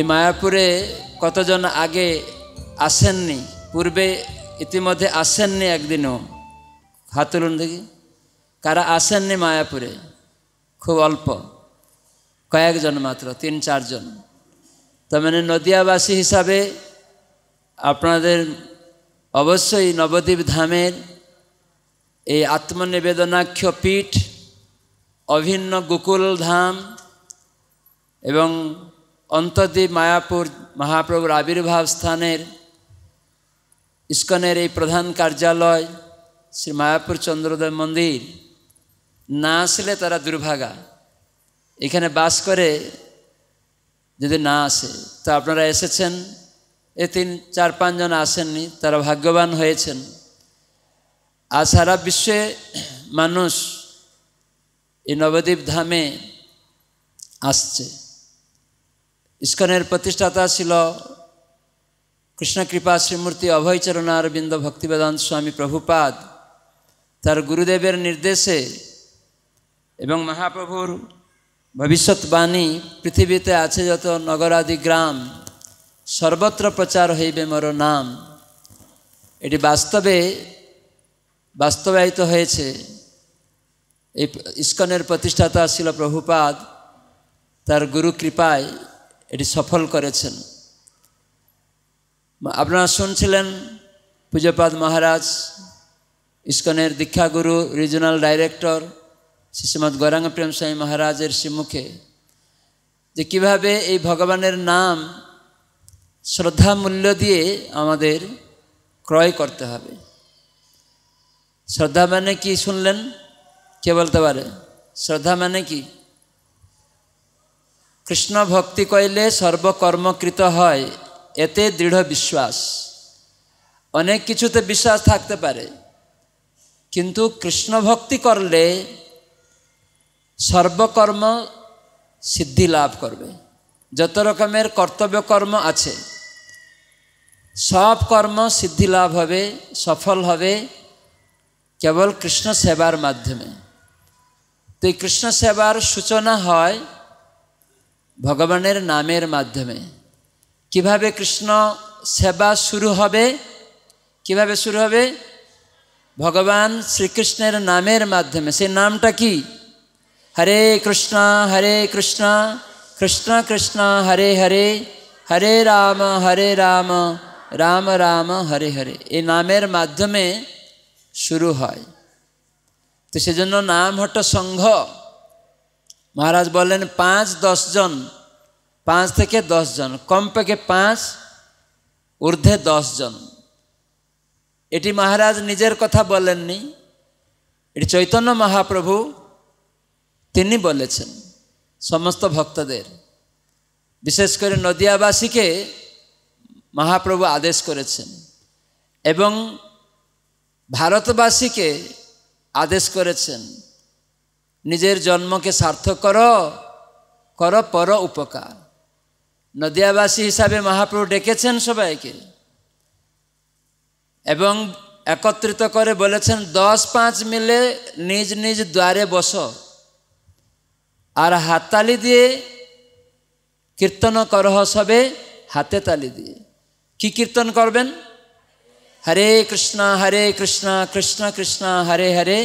এই মায়াপুরে কতজন আগে আসেননি পূর্বে ইতিমধ্যে আসেননি একদিনও হাত তুলুন দেখি কারা আসেননি মায়াপুরে খুব অল্প কয়েকজন মাত্র তিন চারজন তার মানে নদিয়াবাসী হিসাবে আপনাদের অবশ্যই নবদ্বীপ ধামের এই আত্মনিবেদনাক্ষ পীঠ অভিন্ন গোকুল ধাম এবং অন্তদ্বীপ মায়াপুর মহাপ্রভুর আবির্ভাব স্থানের ইস্কনের এই প্রধান কার্যালয় শ্রী মায়াপুর চন্দ্রোদয় মন্দির না আসলে তারা দুর্ভাগা এখানে বাস করে যদি না আসে তো আপনারা এসেছেন এ তিন চার পাঁচজন আসেননি তারা ভাগ্যবান হয়েছেন আর সারা বিশ্বে মানুষ এই নবদ্বীপ ধামে আসছে ইস্কনের প্রতিষ্ঠাতা ছিল কৃষ্ণকৃপা শ্রীমূর্তি অভয়চরণার বিন্দ ভক্তিবেদান্ত স্বামী প্রভুপাদ তার গুরুদেবের নির্দেশে এবং মহাপ্রভুর ভবিষ্যৎবাণী পৃথিবীতে আছে যত নগরাদি গ্রাম সর্বত্র প্রচার হইবে মোর নাম এটি বাস্তবে বাস্তবায়িত হয়েছে এই ইস্কনের প্রতিষ্ঠাতা ছিল প্রভুপাদ তার গুরু কৃপায় এটি সফল করেছেন আপনারা শুনছিলেন পূজপাদ মহারাজ ইস্কনের দীক্ষাগুরু রিজনাল ডাইরেক্টর শ্রীমদ গৌরাঙ্গ প্রেম স্বামী মহারাজের শ্রীমুখে যে কীভাবে এই ভগবানের নাম শ্রদ্ধা মূল্য দিয়ে আমাদের ক্রয় করতে হবে শ্রদ্ধা মানে কি শুনলেন কে বলতে পারে শ্রদ্ধা মানে কি কৃষ্ণ ভক্তি কইলে সর্বকর্মকৃত হয় এতে দৃঢ় বিশ্বাস অনেক কিছুতে বিশ্বাস থাকতে পারে কিন্তু কৃষ্ণ ভক্তি করলে সর্বকর্ম সিদ্ধি লাভ করবে যত রকমের কর্তব্য কর্ম আছে সব কর্ম সিদ্ধি লাভ হবে সফল হবে কেবল কৃষ্ণ সেবার মাধ্যমে তো এই কৃষ্ণ সেবার সূচনা হয় ভগবানের নামের মাধ্যমে কিভাবে কৃষ্ণ সেবা শুরু হবে কিভাবে শুরু হবে ভগবান শ্রীকৃষ্ণের নামের মাধ্যমে সেই নামটা কি হরে কৃষ্ণ হরে কৃষ্ণ কৃষ্ণ কৃষ্ণ হরে হরে হরে রাম হরে রাম রাম রাম হরে হরে এই নামের মাধ্যমে শুরু হয় তো সেজন্য নাম হট সংঘ মহারাজ বললেন পাঁচ দশজন পাঁচ থেকে দশজন পেকে পাঁচ ঊর্ধ্বে দশজন এটি মহারাজ নিজের কথা বলেননি এটি চৈতন্য মহাপ্রভু তিনি বলেছেন সমস্ত ভক্তদের বিশেষ করে নদিয়াবাসীকে মহাপ্রভু আদেশ করেছেন এবং ভারতবাসীকে আদেশ করেছেন নিজের জন্মকে সার্থক কর কর পর উপকার নদিয়াবাসী হিসাবে মহাপ্রভু ডেকেছেন সবাইকে এবং একত্রিত করে বলেছেন দশ পাঁচ মিলে নিজ নিজ দ্বারে বস আর হাততালি দিয়ে কীর্তন করহ সবে হাতে তালি দিয়ে কি কীর্তন করবেন হরে কৃষ্ণা হরে কৃষ্ণা কৃষ্ণ কৃষ্ণ হরে হরে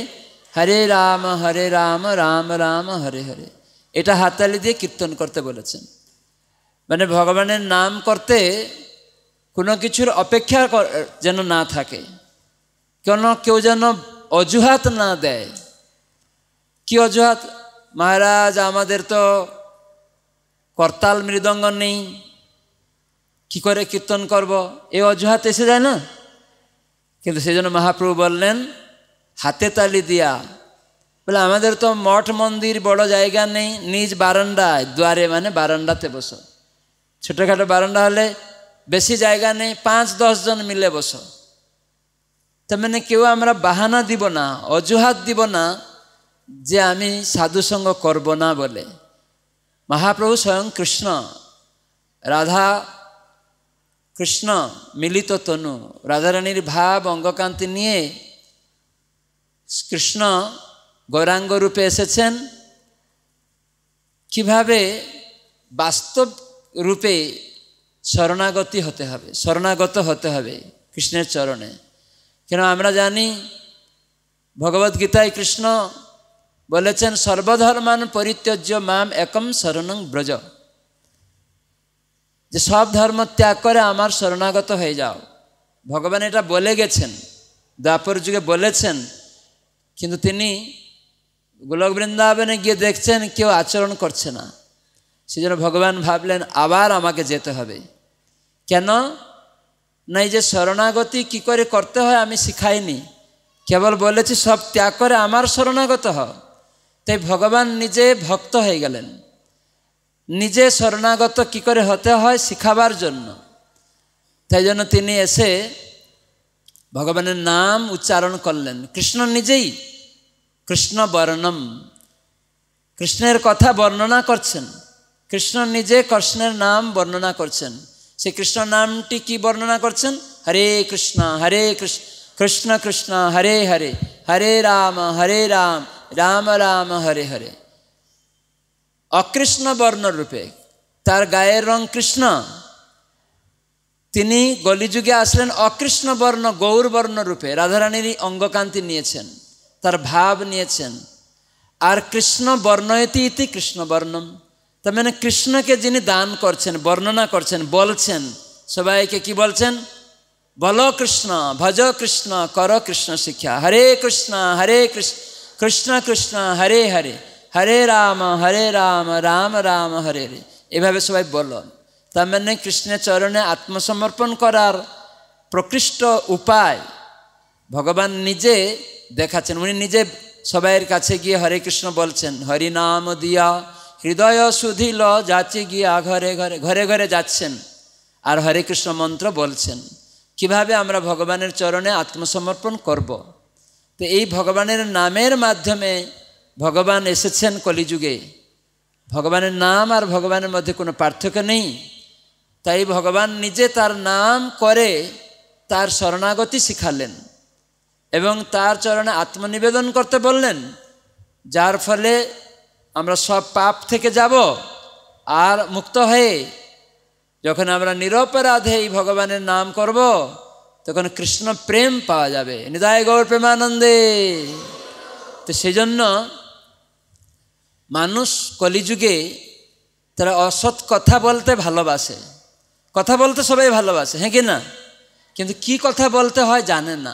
হরে রাম হরে রাম রাম রাম হরে হরে এটা হাততালি দিয়ে কীর্তন করতে বলেছেন মানে ভগবানের নাম করতে কোনো কিছুর অপেক্ষা যেন না থাকে কেন কেউ যেন অজুহাত না দেয় কি অজুহাত মহারাজ আমাদের তো করতাল মৃদঙ্গ নেই কি করে কীর্তন করব এ অজুহাত এসে যায় না কিন্তু সেই জন্য মহাপ্রভু বললেন হাতে তালি দিয়া বলে আমাদের তো মঠ মন্দির বড় জায়গা নেই নিজ বারান্দায় দুয়ারে মানে বারান্দাতে বস ছোটোখাটো বারান্দা হলে বেশি জায়গা নেই পাঁচ দশজন মিলে বস তার মানে কেউ আমরা বাহানা দিব না অজুহাত দিব না যে আমি সাধুসঙ্গ করব না বলে মহাপ্রভু স্বয়ং কৃষ্ণ রাধা কৃষ্ণ মিলিত তনু রাধারানীর ভাব অঙ্গকান্তি নিয়ে কৃষ্ণ গৌরাঙ্গ রূপে এসেছেন কিভাবে বাস্তব রূপে শরণাগতি হতে হবে শরণাগত হতে হবে কৃষ্ণের চরণে কেন আমরা জানি ভগবদ্গীতায় কৃষ্ণ বলেছেন সর্বধর্মান পরিত্যজ্য মাম একম শরণং ব্রজ যে সব ধর্ম ত্যাগ করে আমার শরণাগত হয়ে যাও ভগবান এটা বলে গেছেন দ্বাপর যুগে বলেছেন কিন্তু তিনি গোলক বৃন্দাবনে গিয়ে দেখছেন কেউ আচরণ করছে না সেজন্য ভগবান ভাবলেন আবার আমাকে যেতে হবে কেন না এই যে শরণাগতি কি করে করতে হয় আমি শিখাইনি কেবল বলেছি সব ত্যাগ করে আমার শরণাগত হ তাই ভগবান নিজে ভক্ত হয়ে গেলেন নিজে শরণাগত কি করে হতে হয় শিখাবার জন্য তাই জন্য তিনি এসে ভগবানের নাম উচ্চারণ করলেন কৃষ্ণ নিজেই কৃষ্ণ বর্ণম কৃষ্ণের কথা বর্ণনা করছেন কৃষ্ণ নিজে কৃষ্ণের নাম বর্ণনা করছেন সেই কৃষ্ণ নামটি কি বর্ণনা করছেন হরে কৃষ্ণ হরে কৃষ্ণ কৃষ্ণ কৃষ্ণ হরে হরে হরে রাম হরে রাম রাম রাম হরে হরে অকৃষ্ণ বর্ণরূপে তার গায়ের রং কৃষ্ণ তিনি গলিযুগে আসলেন অকৃষ্ণবর্ণ গৌরবর্ণ রূপে রাধারানীর অঙ্গকান্তি নিয়েছেন তার ভাব নিয়েছেন আর কৃষ্ণ বর্ণয়তি ইতি কৃষ্ণবর্ণম তার মানে কৃষ্ণকে যিনি দান করছেন বর্ণনা করছেন বলছেন সবাইকে কি বলছেন বল কৃষ্ণ ভজ কৃষ্ণ কর কৃষ্ণ শিক্ষা হরে কৃষ্ণ হরে কৃষ্ণ কৃষ্ণ কৃষ্ণ হরে হরে হরে রাম হরে রাম রাম রাম হরে হরে এভাবে সবাই বলন তার মানে কৃষ্ণের চরণে আত্মসমর্পণ করার প্রকৃষ্ট উপায় ভগবান নিজে দেখাচ্ছেন উনি নিজে সবাইয়ের কাছে গিয়ে হরে কৃষ্ণ বলছেন হরি নাম দিয়া হৃদয় সুধিল যাচি গিয়া ঘরে ঘরে ঘরে ঘরে যাচ্ছেন আর হরে কৃষ্ণ মন্ত্র বলছেন কিভাবে আমরা ভগবানের চরণে আত্মসমর্পণ করব। তো এই ভগবানের নামের মাধ্যমে ভগবান এসেছেন কলিযুগে ভগবানের নাম আর ভগবানের মধ্যে কোনো পার্থক্য নেই তাই ভগবান নিজে তার নাম করে তার শরণাগতি শিখালেন এবং তার চরণে আত্মনিবেদন করতে বললেন যার ফলে আমরা সব পাপ থেকে যাব আর মুক্ত হয়ে যখন আমরা নিরপরাধে এই ভগবানের নাম করব তখন কৃষ্ণ প্রেম পাওয়া যাবে নিদায় গৌর প্রেমানন্দে তো সেই জন্য মানুষ কলিযুগে তারা অসৎ কথা বলতে ভালোবাসে কথা বলতে সবাই ভালোবাসে হ্যাঁ কি না কিন্তু কি কথা বলতে হয় জানে না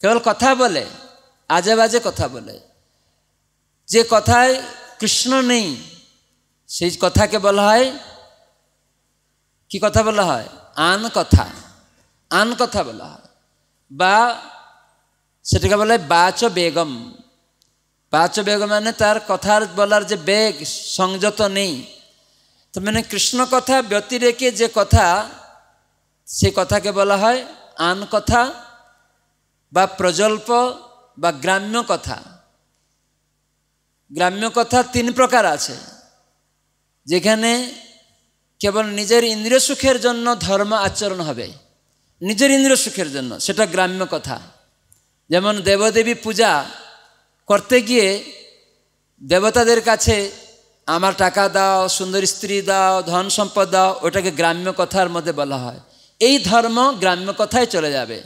কেবল কথা বলে আজে বাজে কথা বলে যে কথায় কৃষ্ণ নেই সেই কথাকে বলা হয় কি কথা বলা হয় আন কথা আন কথা বলা হয় বা সেটাকে বলা হয় বাচ বেগম বাচ বেগম মানে তার কথার বলার যে বেগ সংযত নেই তো মানে কৃষ্ণ কথা ব্যতিরেকে যে কথা সে কথাকে বলা হয় আন কথা বা প্রজল্প বা গ্রাম্য কথা গ্রাম্য কথা তিন প্রকার আছে যেখানে কেবল নিজের ইন্দ্রিয় সুখের জন্য ধর্ম আচরণ হবে নিজের ইন্দ্রিয় সুখের জন্য সেটা গ্রাম্য কথা যেমন দেবদেবী পূজা করতে গিয়ে দেবতাদের কাছে আমার টাকা দাও সুন্দর স্ত্রী দাও ধন সম্পদ দাও ওটাকে গ্রাম্য কথার মধ্যে বলা হয় এই ধর্ম গ্রাম্য কথায় চলে যাবে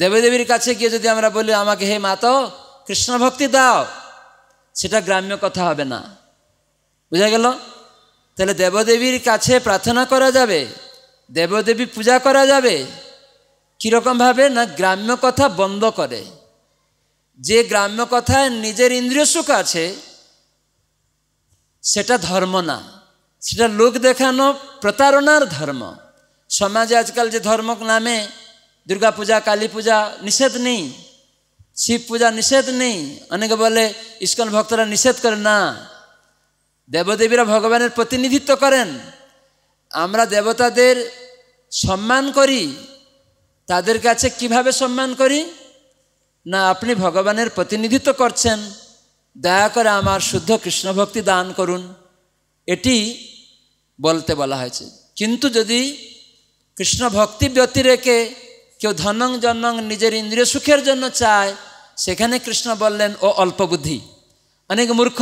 দেবদেবীর কাছে গিয়ে যদি আমরা বলি আমাকে হে মাত কৃষ্ণ ভক্তি দাও সেটা গ্রাম্য কথা হবে না বুঝা গেল তাহলে দেবদেবীর কাছে প্রার্থনা করা যাবে দেবদেবী পূজা করা যাবে কীরকমভাবে না গ্রাম্য কথা বন্ধ করে যে গ্রাম্য কথায় নিজের ইন্দ্রিয় সুখ আছে সেটা ধর্ম না সেটা লোক দেখানো প্রতারণার ধর্ম সমাজে আজকাল যে ধর্ম নামে দুর্গা পূজা কালী পূজা নিষেধ নেই শিব পূজা নিষেধ নেই অনেকে বলে ইস্কন ভক্তরা নিষেধ করে না দেবদেবীরা ভগবানের প্রতিনিধিত্ব করেন আমরা দেবতাদের সম্মান করি তাদের কাছে কিভাবে সম্মান করি না আপনি ভগবানের প্রতিনিধিত্ব করছেন দয়া করে আমার শুদ্ধ কৃষ্ণ ভক্তি দান করুন এটি বলতে বলা হয়েছে কিন্তু যদি কৃষ্ণ ভক্তি ব্যতি রেখে কেউ ধনং জনং নিজের ইন্দ্রিয় সুখের জন্য চায় সেখানে কৃষ্ণ বললেন ও অল্প বুদ্ধি অনেক মূর্খ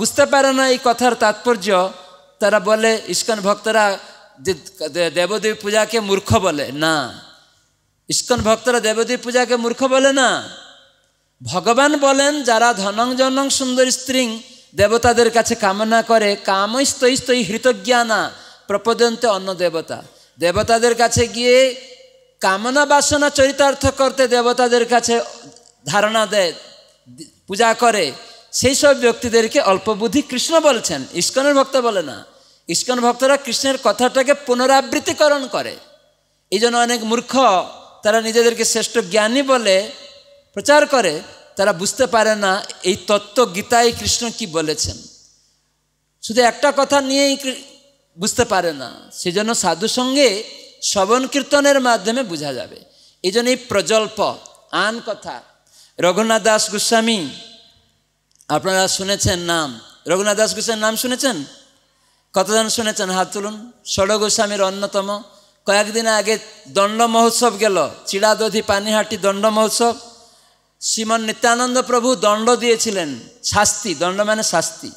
বুঝতে পারে না এই কথার তাৎপর্য তারা বলে ইস্কন ভক্তরা দেবদেবী পূজাকে মূর্খ বলে না ইস্কন ভক্তরা দেবদেবী পূজাকে মূর্খ বলে না ভগবান বলেন যারা ধনং জনং সুন্দর স্ত্রী দেবতাদের কাছে কামনা করে কামস্তই হৃতজ্ঞানা প্রপদন্তে অন্য দেবতা দেবতাদের কাছে গিয়ে কামনা বাসনা চরিতার্থ করতে দেবতাদের কাছে ধারণা দেয় পূজা করে সেই সব ব্যক্তিদেরকে অল্প বুদ্ধি কৃষ্ণ বলছেন ইস্কনের ভক্ত বলে না ইস্কন ভক্তরা কৃষ্ণের কথাটাকে পুনরাবৃত্তিকরণ করে এই জন্য অনেক মূর্খ তারা নিজেদেরকে শ্রেষ্ঠ জ্ঞানী বলে প্রচার করে তারা বুঝতে পারে না এই তত্ত্ব গীতায় কৃষ্ণ কি বলেছেন শুধু একটা কথা নিয়েই বুঝতে পারে না সেজন্য সাধু সঙ্গে শ্রবণ কীর্তনের মাধ্যমে বোঝা যাবে এই জন্য এই প্রজল্প আন কথা রঘুনাথ দাস গোস্বামী আপনারা শুনেছেন নাম রঘুনাথ দাস গোস্বামীর নাম শুনেছেন কতজন শুনেছেন হাত তুলুন ষড় গোস্বামীর অন্যতম কয়েকদিন আগে দণ্ড মহোৎসব গেল চিড়াদধি পানিহাটি দণ্ড মহোৎসব শ্রীমন নিত্যানন্দ প্রভু দণ্ড দিয়েছিলেন শাস্তি দণ্ড মানে শাস্তি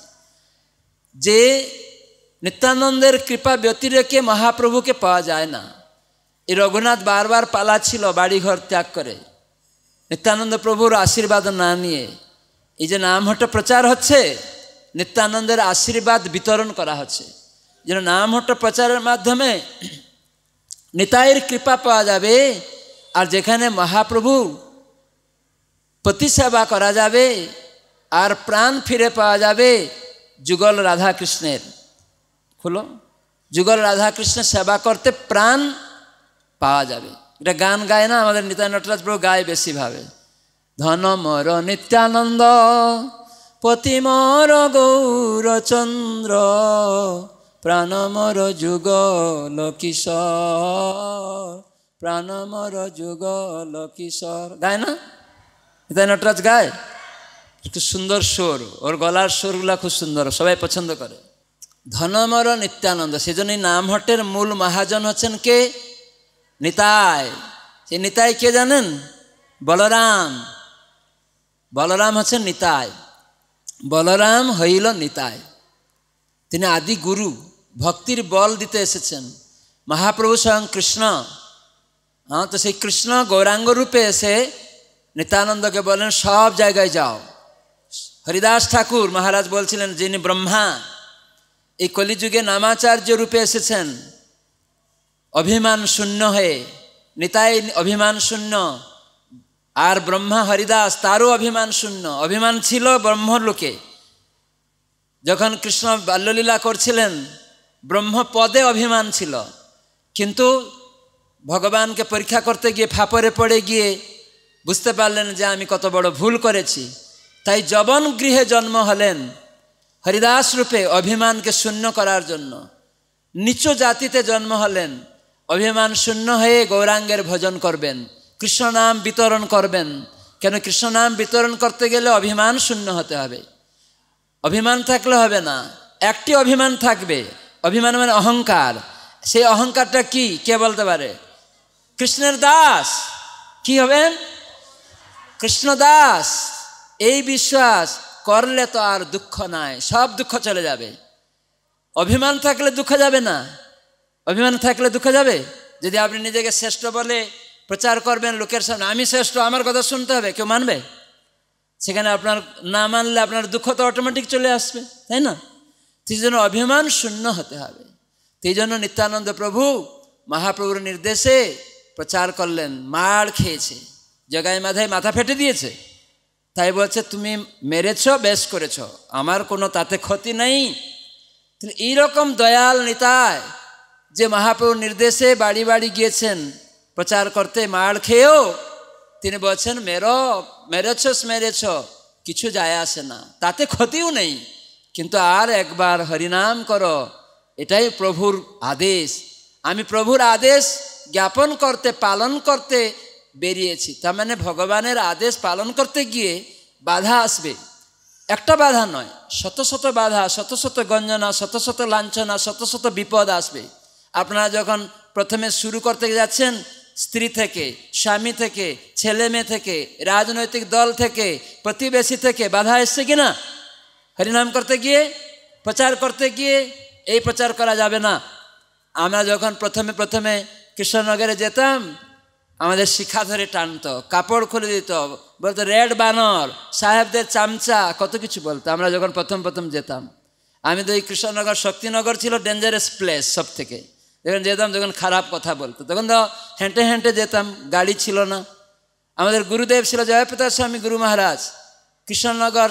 যে নিত্যানন্দের কৃপা ব্যতিরেকে মহাপ্রভুকে পাওয়া যায় না এ রঘুনাথ বারবার পালা ছিল বাড়িঘর ত্যাগ করে নিত্যানন্দ প্রভুর আশীর্বাদ না নিয়ে এই যে নাম হট প্রচার হচ্ছে নিত্যানন্দের আশীর্বাদ বিতরণ করা হচ্ছে যেন নাম হট প্রচারের মাধ্যমে নেতায়ের কৃপা পাওয়া যাবে আর যেখানে মহাপ্রভু পতি সেবা করা যাবে আর প্রাণ ফিরে পাওয়া যাবে যুগল রাধাকৃষ্ণের খুলো যুগল রাধাকৃষ্ণের সেবা করতে প্রাণ পাওয়া যাবে এটা গান গায় না আমাদের নিতাই নটরাজ প্রভু গায় বেশিভাবে ধন মর নিত্যানন্দ পতি মর গৌরচন্দ্র প্রাণ মর যুগল কিশোর প্রাণ মর যুগল কিশোর গায় না তাই নটরাজ গায় একটু সুন্দর সুর ওর গলার সুরগুলো খুব সুন্দর সবাই পছন্দ করে ধনমর নিত্যানন্দ সেজন্যই নামহট্টের মূল মহাজন হচ্ছেন কে নিতায় সেই নিতায় কে জানেন বলরাম বলরাম হচ্ছেন নিতায় বলরাম হইল নিতায় তিনি আদি গুরু ভক্তির বল দিতে এসেছেন মহাপ্রভু স্বয়ং কৃষ্ণ হ্যাঁ তো সেই কৃষ্ণ গৌরাঙ্গ রূপে এসে নিত্যানন্দকে বলেন সব জায়গায় যাও হরিদাস ঠাকুর মহারাজ বলছিলেন যিনি ব্রহ্মা এই কলিযুগে নামাচার্য রূপে এসেছেন অভিমান শূন্য হয়ে নিতাই অভিমান শূন্য আর ব্রহ্মা হরিদাস তারও অভিমান শূন্য অভিমান ছিল ব্রহ্মলোকে যখন কৃষ্ণ বাল্যলীলা করছিলেন ব্রহ্ম পদে অভিমান ছিল কিন্তু ভগবানকে পরীক্ষা করতে গিয়ে ফাপরে পড়ে গিয়ে বুঝতে পারলেন যে আমি কত বড় ভুল করেছি তাই জবন গৃহে জন্ম হলেন হরিদাস রূপে অভিমানকে শূন্য করার জন্য নিচু জাতিতে জন্ম হলেন অভিমান শূন্য হয়ে গৌরাঙ্গের ভজন করবেন কৃষ্ণ নাম বিতরণ করবেন কেন কৃষ্ণ নাম বিতরণ করতে গেলে অভিমান শূন্য হতে হবে অভিমান থাকলে হবে না একটি অভিমান থাকবে অভিমান মানে অহংকার সেই অহংকারটা কি কে বলতে পারে কৃষ্ণের দাস কি হবেন কৃষ্ণদাস এই বিশ্বাস করলে তো আর দুঃখ নাই সব দুঃখ চলে যাবে অভিমান থাকলে দুঃখ যাবে না অভিমান থাকলে দুঃখ যাবে যদি আপনি নিজেকে শ্রেষ্ঠ বলে প্রচার করবেন লোকের সামনে আমি শ্রেষ্ঠ আমার কথা শুনতে হবে কেউ মানবে সেখানে আপনার না মানলে আপনার দুঃখ তো অটোমেটিক চলে আসবে তাই না সেই জন্য অভিমান শূন্য হতে হবে সেই জন্য নিত্যানন্দ প্রভু মহাপ্রভুর নির্দেশে প্রচার করলেন মার খেয়েছে জগাই মাথায় মাথা ফেটে দিয়েছে তাই বলছে তুমি মেরেছ বেশ করেছ আমার কোনো তাতে ক্ষতি নেই এইরকম দয়াল নিতায় যে মহাপ্রভুর নির্দেশে বাড়ি বাড়ি গিয়েছেন প্রচার করতে মার খেয়েও তিনি বলছেন মেরো মেরেছ মেরেছ কিছু যায় আসে না তাতে ক্ষতিও নেই কিন্তু আর একবার হরিনাম করো এটাই প্রভুর আদেশ আমি প্রভুর আদেশ জ্ঞাপন করতে পালন করতে বেরিয়েছি তার মানে ভগবানের আদেশ পালন করতে গিয়ে বাধা আসবে একটা বাধা নয় শত শত বাধা শত শত গঞ্জনা শত শত লাঞ্ছনা শত শত বিপদ আসবে আপনারা যখন প্রথমে শুরু করতে যাচ্ছেন স্ত্রী থেকে স্বামী থেকে ছেলে মেয়ে থেকে রাজনৈতিক দল থেকে প্রতিবেশী থেকে বাধা এসছে কিনা হরিনাম করতে গিয়ে প্রচার করতে গিয়ে এই প্রচার করা যাবে না আমরা যখন প্রথমে প্রথমে কৃষ্ণনগরে যেতাম আমাদের শিখা ধরে টানত কাপড় খুলে দিত বলতো রেড বানর সাহেবদের চামচা কত কিছু বলতো আমরা যখন প্রথম প্রথম যেতাম আমি তো এই কৃষ্ণনগর শক্তিনগর ছিল ডেঞ্জারাস প্লেস সব থেকে যখন যেতাম যখন খারাপ কথা বলতো তখন তো হেঁটে হেঁটে যেতাম গাড়ি ছিল না আমাদের গুরুদেব ছিল জয়প্রতা স্বামী গুরু মহারাজ কৃষ্ণনগর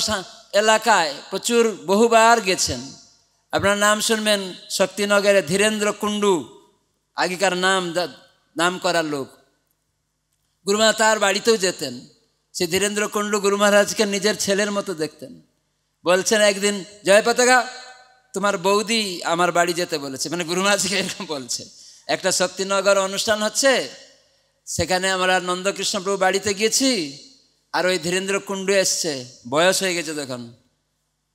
এলাকায় প্রচুর বহুবার গেছেন আপনার নাম শুনবেন শক্তিনগরে ধীরেন্দ্র কুণ্ডু আগেকার নাম নাম করার লোক গুরুমা তার বাড়িতেও যেতেন সে ধীরেন্দ্র কুণ্ডু গুরু মহারাজকে নিজের ছেলের মতো দেখতেন বলছেন একদিন জয় পতাকা তোমার বৌদি আমার বাড়ি যেতে বলেছে মানে গুরু মহারাজকে এরকম বলছে একটা শক্তিনগর অনুষ্ঠান হচ্ছে সেখানে আমরা নন্দকৃষ্ণ প্রভু বাড়িতে গিয়েছি আর ওই ধীরেন্দ্র কুণ্ডু এসছে বয়স হয়ে গেছে তখন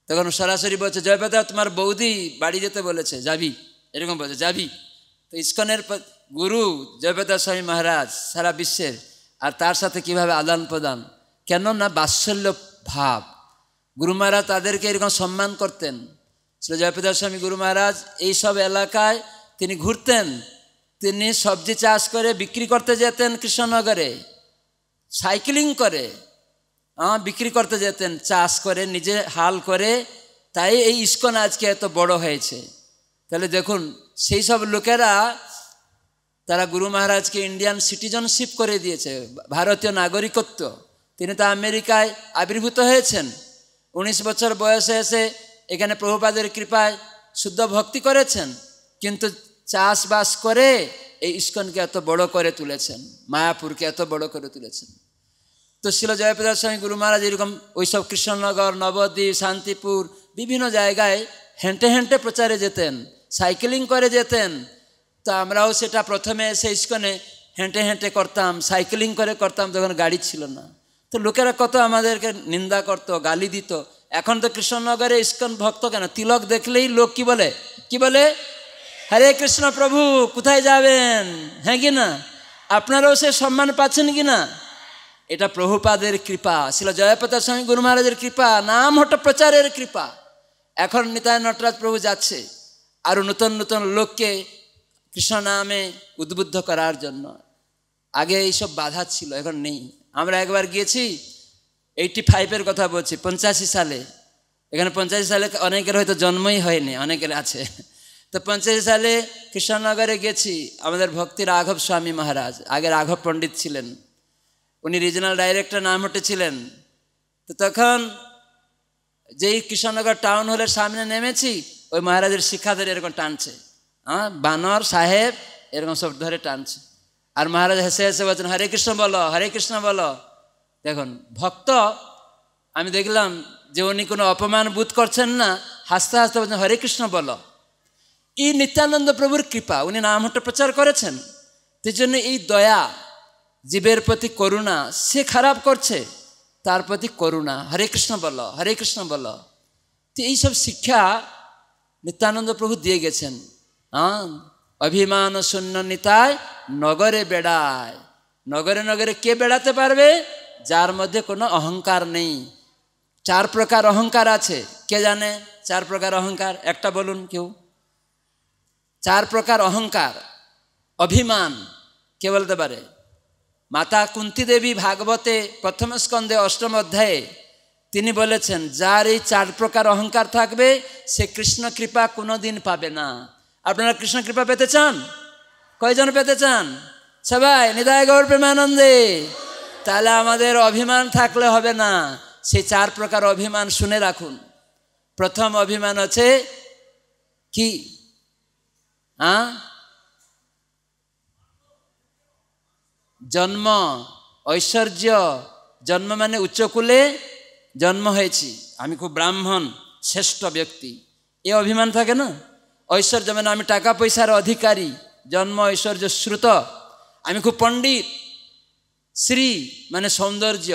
তখন সরাসরি বলছে জয় পতাকা তোমার বৌদি বাড়ি যেতে বলেছে যাবি এরকম বলছে যাবি তো ইস্কনের গুরু জয়পতা স্বামী মহারাজ সারা বিশ্বের আর তার সাথে কিভাবে আদান প্রদান কেন না বাৎসল্য ভাব গুরু মহারাজ তাদেরকে এরকম সম্মান করতেন শ্রী জয়প্রদা স্বামী গুরু মহারাজ এইসব এলাকায় তিনি ঘুরতেন তিনি সবজি চাষ করে বিক্রি করতে যেতেন কৃষ্ণনগরে সাইকেলিং করে বিক্রি করতে যেতেন চাষ করে নিজে হাল করে তাই এই ইস্কন আজকে এত বড় হয়েছে তাহলে দেখুন সেই সব লোকেরা তারা গুরু মহারাজকে ইন্ডিয়ান সিটিজনশিপ করে দিয়েছে ভারতীয় নাগরিকত্ব তিনি তো আমেরিকায় আবির্ভূত হয়েছেন উনিশ বছর বয়সে এসে এখানে প্রভুপাদের কৃপায় শুদ্ধ ভক্তি করেছেন কিন্তু চাষবাস করে এই ইস্কনকে এত বড় করে তুলেছেন মায়াপুরকে এত বড় করে তুলেছেন তো শিল জয়প্রদার স্বামী গুরু মহারাজ এরকম ওইসব কৃষ্ণনগর নবদ্বীপ শান্তিপুর বিভিন্ন জায়গায় হেঁটে হেঁটে প্রচারে যেতেন সাইকেলিং করে যেতেন তা আমরাও সেটা প্রথমে সেই ইস্কনে হেঁটে হেঁটে করতাম সাইকেলিং করে করতাম তখন গাড়ি ছিল না তো লোকেরা কত আমাদেরকে নিন্দা করতো গালি দিত এখন তো কৃষ্ণনগরে ইস্কন ভক্ত কেন তিলক দেখলেই লোক কি বলে কি বলে হরে কৃষ্ণ প্রভু কোথায় যাবেন হ্যাঁ কি না আপনারাও সে সম্মান পাচ্ছেন কি না এটা প্রভুপাদের কৃপা ছিল জয়প্রতা স্বামী গুরু মহারাজের কৃপা নাম হট প্রচারের কৃপা এখন নিতায় নটরাজ প্রভু যাচ্ছে আর নতুন নতুন লোককে কৃষ্ণ নামে উদ্বুদ্ধ করার জন্য আগে এইসব বাধা ছিল এখন নেই আমরা একবার গিয়েছি এইটি ফাইভের কথা বলছি পঞ্চাশি সালে এখানে পঞ্চাশি সালে অনেকের হয়তো জন্মই হয়নি অনেকের আছে তো পঞ্চাশি সালে কৃষ্ণনগরে গেছি আমাদের ভক্তি রাঘব স্বামী মহারাজ আগে রাঘব পণ্ডিত ছিলেন উনি রিজনাল ডাইরেক্টর নাম ছিলেন তো তখন যেই কৃষ্ণনগর টাউন হলের সামনে নেমেছি ওই মহারাজের শিক্ষাদের এরকম টানছে হ্যাঁ বানর সাহেব এরকম সব ধরে টানছে আর মহারাজ হেসে হেসে বলছেন হরে কৃষ্ণ বলো হরে কৃষ্ণ বলো দেখুন ভক্ত আমি দেখলাম যে উনি কোনো অপমান বোধ করছেন না হাসতে হাসতে বলছেন হরে কৃষ্ণ বলো এই নিত্যানন্দ প্রভুর কৃপা উনি নামটা প্রচার করেছেন সেই জন্য এই দয়া জীবের প্রতি করুণা সে খারাপ করছে তার প্রতি করুণা হরে কৃষ্ণ বলো হরে কৃষ্ণ বলো তো এইসব শিক্ষা নিত্যানন্দ প্রভু দিয়ে গেছেন হ্যাঁ অভিমান নিতায় নগরে বেড়ায় নগরে নগরে কে বেড়াতে পারবে যার মধ্যে কোনো অহংকার নেই চার প্রকার অহংকার আছে কে জানে চার প্রকার অহংকার একটা বলুন কেউ চার প্রকার অহংকার অভিমান কে বলতে পারে মাতা কুন্তি দেবী ভাগবতে প্রথম স্কন্ধে অষ্টম অধ্যায়ে তিনি বলেছেন যার এই চার প্রকার অহংকার থাকবে সে কৃষ্ণ কৃপা কোনোদিন পাবে না আপনারা কৃষ্ণ কৃপা পেতে চান কয়জন পেতে চান সবাই নিদায় গৌর প্রেমানন্দে তাহলে আমাদের অভিমান থাকলে হবে না সেই চার প্রকার অভিমান শুনে রাখুন প্রথম অভিমান আছে কি হ্যাঁ জন্ম ঐশ্বর্য জন্ম মানে উচ্চকূলে জন্ম হয়েছি আমি খুব ব্রাহ্মণ শ্রেষ্ঠ ব্যক্তি এ অভিমান থাকে না ঐশ্বর্য মানে আমি টাকা পয়সার অধিকারী জন্ম ঐশ্বর্য শ্রুত আমি খুব পণ্ডিত শ্রী মানে সৌন্দর্য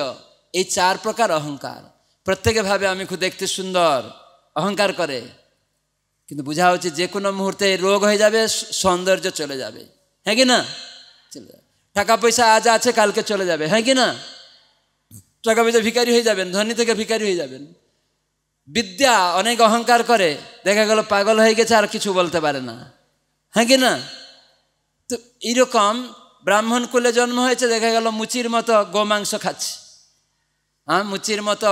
এই চার প্রকার অহংকার প্রত্যেকে ভাবে আমি খুব দেখতে সুন্দর অহংকার করে কিন্তু বোঝা হচ্ছে যে কোনো মুহূর্তে রোগ হয়ে যাবে সৌন্দর্য চলে যাবে হ্যাঁ কি না চলে যাবে টাকা পয়সা আজ আছে কালকে চলে যাবে হ্যাঁ কি না টাকা পয়সা ভিকারি হয়ে যাবেন ধনী থেকে ভিকারি হয়ে যাবেন বিদ্যা অনেক অহংকার করে দেখা গেল পাগল হয়ে গেছে আর কিছু বলতে পারে না হ্যাঁ কি না তো এইরকম ব্রাহ্মণ কুলে জন্ম হয়েছে দেখা গেল মুচির মতো গোমাংস খাচ্ছে হ্যাঁ মুচির মতো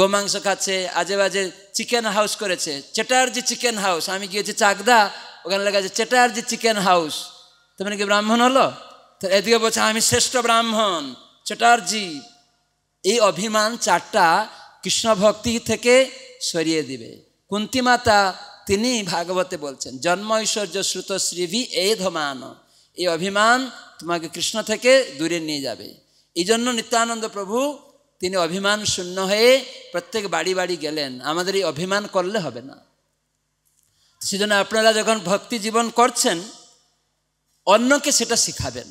গোমাংস খাচ্ছে আজে বাজে চিকেন হাউস করেছে চেটার্জি চিকেন হাউস আমি গিয়েছি চাকদা ওখানে লেখা আছে চ্যাটার্জি চিকেন হাউস তোমার কি ব্রাহ্মণ হলো তো এদিকে বলছে আমি শ্রেষ্ঠ ব্রাহ্মণ চ্যাটার্জি এই অভিমান চারটা কৃষ্ণ ভক্তি থেকে সরিয়ে দিবে কুন্তিমাতা তিনি ভাগবতে বলছেন জন্ম ঐশ্বর্য শ্রুত শ্রীভি এই ধমান এই অভিমান তোমাকে কৃষ্ণ থেকে দূরে নিয়ে যাবে এই জন্য নিত্যানন্দ প্রভু তিনি অভিমান শূন্য হয়ে প্রত্যেক বাড়ি বাড়ি গেলেন আমাদের এই অভিমান করলে হবে না সেজন্য আপনারা যখন ভক্তি জীবন করছেন অন্যকে সেটা শিখাবেন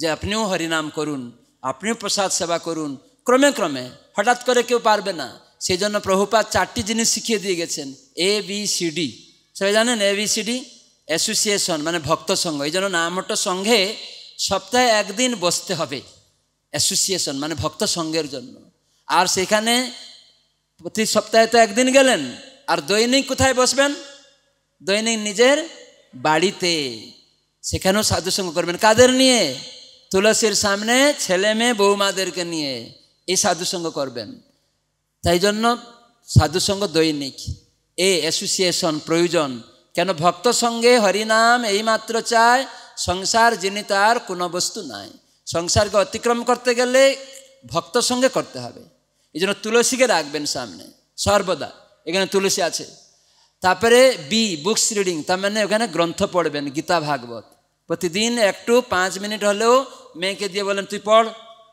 যে আপনিও হরিনাম করুন আপনিও প্রসাদ সেবা করুন ক্রমে ক্রমে হঠাৎ করে কেউ পারবে না সেই জন্য প্রভুপাত চারটি জিনিস শিখিয়ে দিয়ে গেছেন এ বি সি ডি সবাই জানেন A B C D association মানে ভক্ত সংঘ এই জন্য নামহট্ট সঙ্ঘে সপ্তাহে একদিন বসতে হবে অ্যাসোসিয়েশন মানে ভক্ত সংঘের জন্য আর সেখানে প্রতি সপ্তাহে তো একদিন গেলেন আর দৈনিক কোথায় বসবেন দৈনিক নিজের বাড়িতে সেখানেও সাধুসঙ্গ করবেন কাদের নিয়ে তুলসীর সামনে ছেলে মেয়ে বৌমাদেরকে নিয়ে এই সাধুসঙ্গ করবেন তাই জন্য সাধুসঙ্গ দৈনিক এ অ্যাসোসিয়েশন প্রয়োজন কেন ভক্ত সঙ্গে হরিনাম এইমাত্র চায় সংসার যিনি তার কোনো বস্তু নাই সংসারকে অতিক্রম করতে গেলে ভক্ত সঙ্গে করতে হবে এই জন্য তুলসীকে রাখবেন সামনে সর্বদা এখানে তুলসী আছে তারপরে বি বুকস রিডিং তার মানে ওখানে গ্রন্থ পড়বেন গীতা ভাগবত প্রতিদিন একটু পাঁচ মিনিট হলেও মেয়েকে দিয়ে বলেন তুই পড়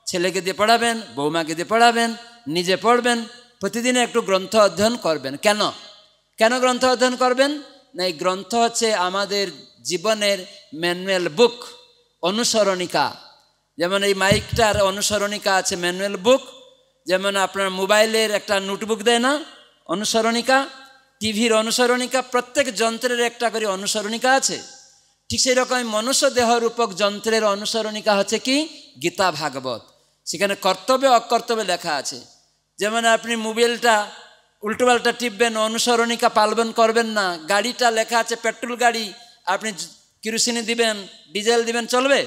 ছেলেকে দিয়ে পড়াবেন বৌমাকে দিয়ে পড়াবেন নিজে পড়বেন প্রতিদিন একটু গ্রন্থ অধ্যয়ন করবেন কেন কেন গ্রন্থ অধ্যয়ন করবেন না এই গ্রন্থ হচ্ছে আমাদের জীবনের ম্যানুয়াল বুক অনুসরণিকা যেমন এই মাইকটার অনুসরণিকা আছে ম্যানুয়াল বুক যেমন আপনার মোবাইলের একটা নোটবুক দেয় না অনুসরণিকা টিভির অনুসরণিকা প্রত্যেক যন্ত্রের একটা করে অনুসরণিকা আছে ঠিক সেই রকম মনুষ্য দেহরূপক রূপক যন্ত্রের অনুসরণিকা হচ্ছে কি গীতা ভাগবত সেখানে কর্তব্যে অকর্তব্যে লেখা আছে যেমন আপনি মোবাইলটা উল্টোপাল্টা টিপবেন অনুসরণিকা পালবেন করবেন না গাড়িটা লেখা আছে পেট্রোল গাড়ি আপনি কিরোসিনি দিবেন ডিজেল দিবেন চলবে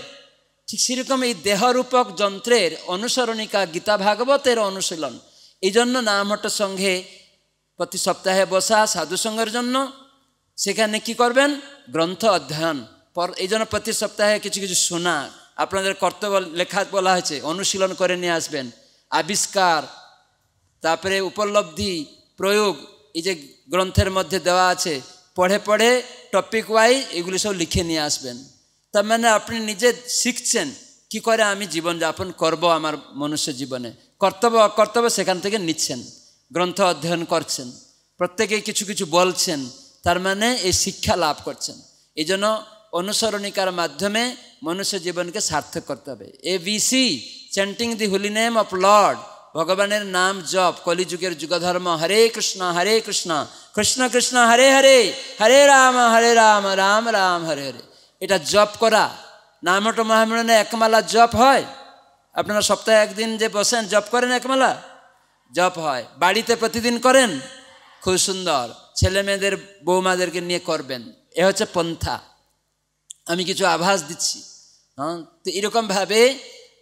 ঠিক সেরকম এই দেহরূপক যন্ত্রের অনুসরণিকা গীতা ভাগবতের অনুশীলন এই জন্য নামহট সঙ্ঘে প্রতি সপ্তাহে বসা সাধুসঙ্গের জন্য সেখানে কি করবেন গ্রন্থ অধ্যয়ন পর এই জন্য প্রতি সপ্তাহে কিছু কিছু শোনা আপনাদের কর্তব্য লেখা বলা হয়েছে অনুশীলন করে নিয়ে আসবেন আবিষ্কার তারপরে উপলব্ধি প্রয়োগ এই যে গ্রন্থের মধ্যে দেওয়া আছে পড়ে পড়ে টপিক ওয়াই এগুলি সব লিখে নিয়ে আসবেন তার মানে আপনি নিজে শিখছেন কি করে আমি জীবনযাপন করব আমার মনুষ্য জীবনে কর্তব্য অকর্তব্য সেখান থেকে নিচ্ছেন গ্রন্থ অধ্যয়ন করছেন প্রত্যেকে কিছু কিছু বলছেন তার মানে এই শিক্ষা লাভ করছেন এই জন্য অনুসরণিকার মাধ্যমে মনুষ্য জীবনকে সার্থক করতে হবে A B C chanting the holy name of lord ভগবানের নাম জপ কলিযুগের যুগধর্ম হরে কৃষ্ণ হরে কৃষ্ণ কৃষ্ণ কৃষ্ণ হরে হরে হরে রাম হরে রাম রাম রাম হরে হরে এটা জপ করা নামট মহামিলনে একমালা জপ হয় আপনারা সপ্তাহে একদিন যে বসেন জপ করেন একমালা জপ হয় বাড়িতে প্রতিদিন করেন খুব সুন্দর ছেলে মেয়েদের বৌমাদেরকে নিয়ে করবেন এ হচ্ছে পন্থা আমি কিছু আভাস দিচ্ছি হ্যাঁ তো এরকমভাবে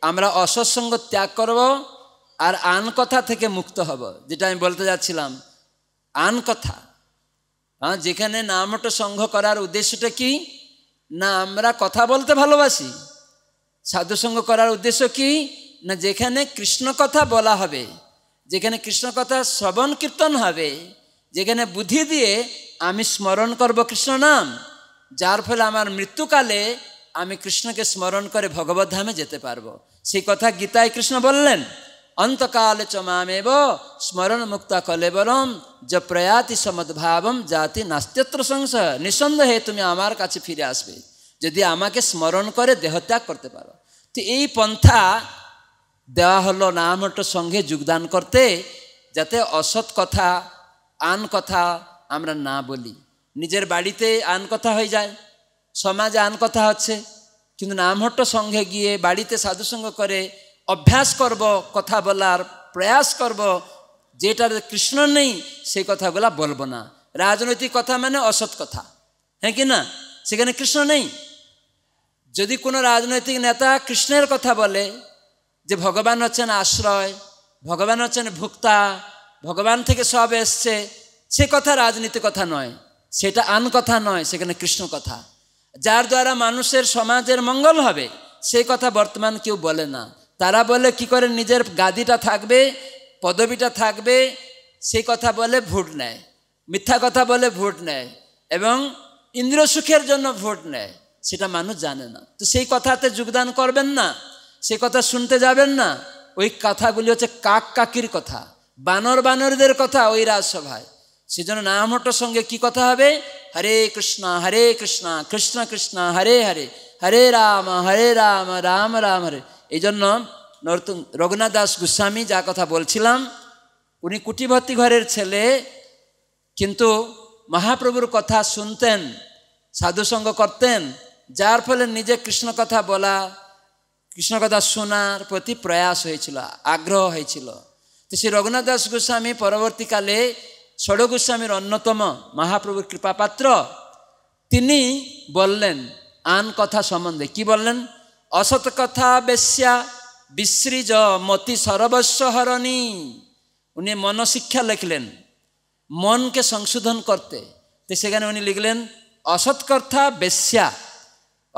আমরা অসৎসঙ্গ ত্যাগ করব আর আন কথা থেকে মুক্ত হব যেটা আমি বলতে যাচ্ছিলাম আন কথা হ্যাঁ যেখানে নামটা সংঘ করার উদ্দেশ্যটা কি না আমরা কথা বলতে ভালোবাসি সাধুসঙ্গ করার উদ্দেশ্য কি না যেখানে কৃষ্ণ কথা বলা হবে যেখানে কৃষ্ণ কথা শ্রবণ কীর্তন হবে যেখানে বুদ্ধি দিয়ে আমি স্মরণ করব কৃষ্ণ নাম যার ফলে আমার মৃত্যুকালে আমি কৃষ্ণকে স্মরণ করে ভগবত যেতে পারব সেই কথা গীতায় কৃষ্ণ বললেন অন্তকালে চমামেব স্মরণ মুক্তা কলেবরম য প্রয়াতি সমদ্ভাবম জাতি নাস্ত্যত্র সংশয় নিঃসন্দেহে তুমি আমার কাছে ফিরে আসবে যদি আমাকে স্মরণ করে দেহত্যাগ করতে পারো তো এই পন্থা দেওয়া হলো নামট সঙ্গে যোগদান করতে যাতে অসৎ কথা আন কথা আমরা না বলি নিজের বাড়িতে আন কথা হয়ে যায় সমাজে আন কথা হচ্ছে কিন্তু নামহট্ট সঙ্গে গিয়ে বাড়িতে সাধুসঙ্গ করে অভ্যাস করব কথা বলার প্রয়াস করব যেটার কৃষ্ণ নেই সেই কথাগুলা বলবো না রাজনৈতিক কথা মানে অসৎ কথা হ্যাঁ কি না সেখানে কৃষ্ণ নেই যদি কোনো রাজনৈতিক নেতা কৃষ্ণের কথা বলে যে ভগবান হচ্ছেন আশ্রয় ভগবান হচ্ছেন ভুক্তা ভগবান থেকে সব এসছে সে কথা রাজনীতি কথা নয় সেটা আন কথা নয় সেখানে কৃষ্ণ কথা যার দ্বারা মানুষের সমাজের মঙ্গল হবে সেই কথা বর্তমান কেউ বলে না তারা বলে কি করে নিজের গাদিটা থাকবে পদবিটা থাকবে সেই কথা বলে ভোট নেয় মিথ্যা কথা বলে ভোট নেয় এবং ইন্দ্র সুখের জন্য ভোট নেয় সেটা মানুষ জানে না তো সেই কথাতে যোগদান করবেন না সে কথা শুনতে যাবেন না ওই কথাগুলি হচ্ছে কাক কাকির কথা বানর বানরদের কথা ওই রাজসভায় সেজন্য নামহট্টর সঙ্গে কি কথা হবে হরে কৃষ্ণ হরে কৃষ্ণ কৃষ্ণ কৃষ্ণ হরে হরে হরে রাম হরে রাম রাম রাম হরে এই জন্য রঘুনাথ দাস গোস্বামী যা কথা বলছিলাম উনি কুটিভর্তি ঘরের ছেলে কিন্তু মহাপ্রভুর কথা শুনতেন সাধুসঙ্গ করতেন যার ফলে নিজে কৃষ্ণ কথা বলা কৃষ্ণ কথা শোনার প্রতি প্রয়াস হয়েছিল আগ্রহ হয়েছিল তো শ্রী রঘুনাথ দাস গোস্বামী পরবর্তীকালে ষড়গোস্বামীর অন্যতম মহাপ্রভুর কৃপাপাত্র তিনি বললেন আন কথা সম্বন্ধে কি বললেন অসৎ কথা বেশ্যা বিশ্রীজ মতি সর্বস্ব হরণী উনি মনশিক্ষা লিখলেন মনকে সংশোধন করতে তো সেখানে উনি লিখলেন অসৎ কথা বেশ্যা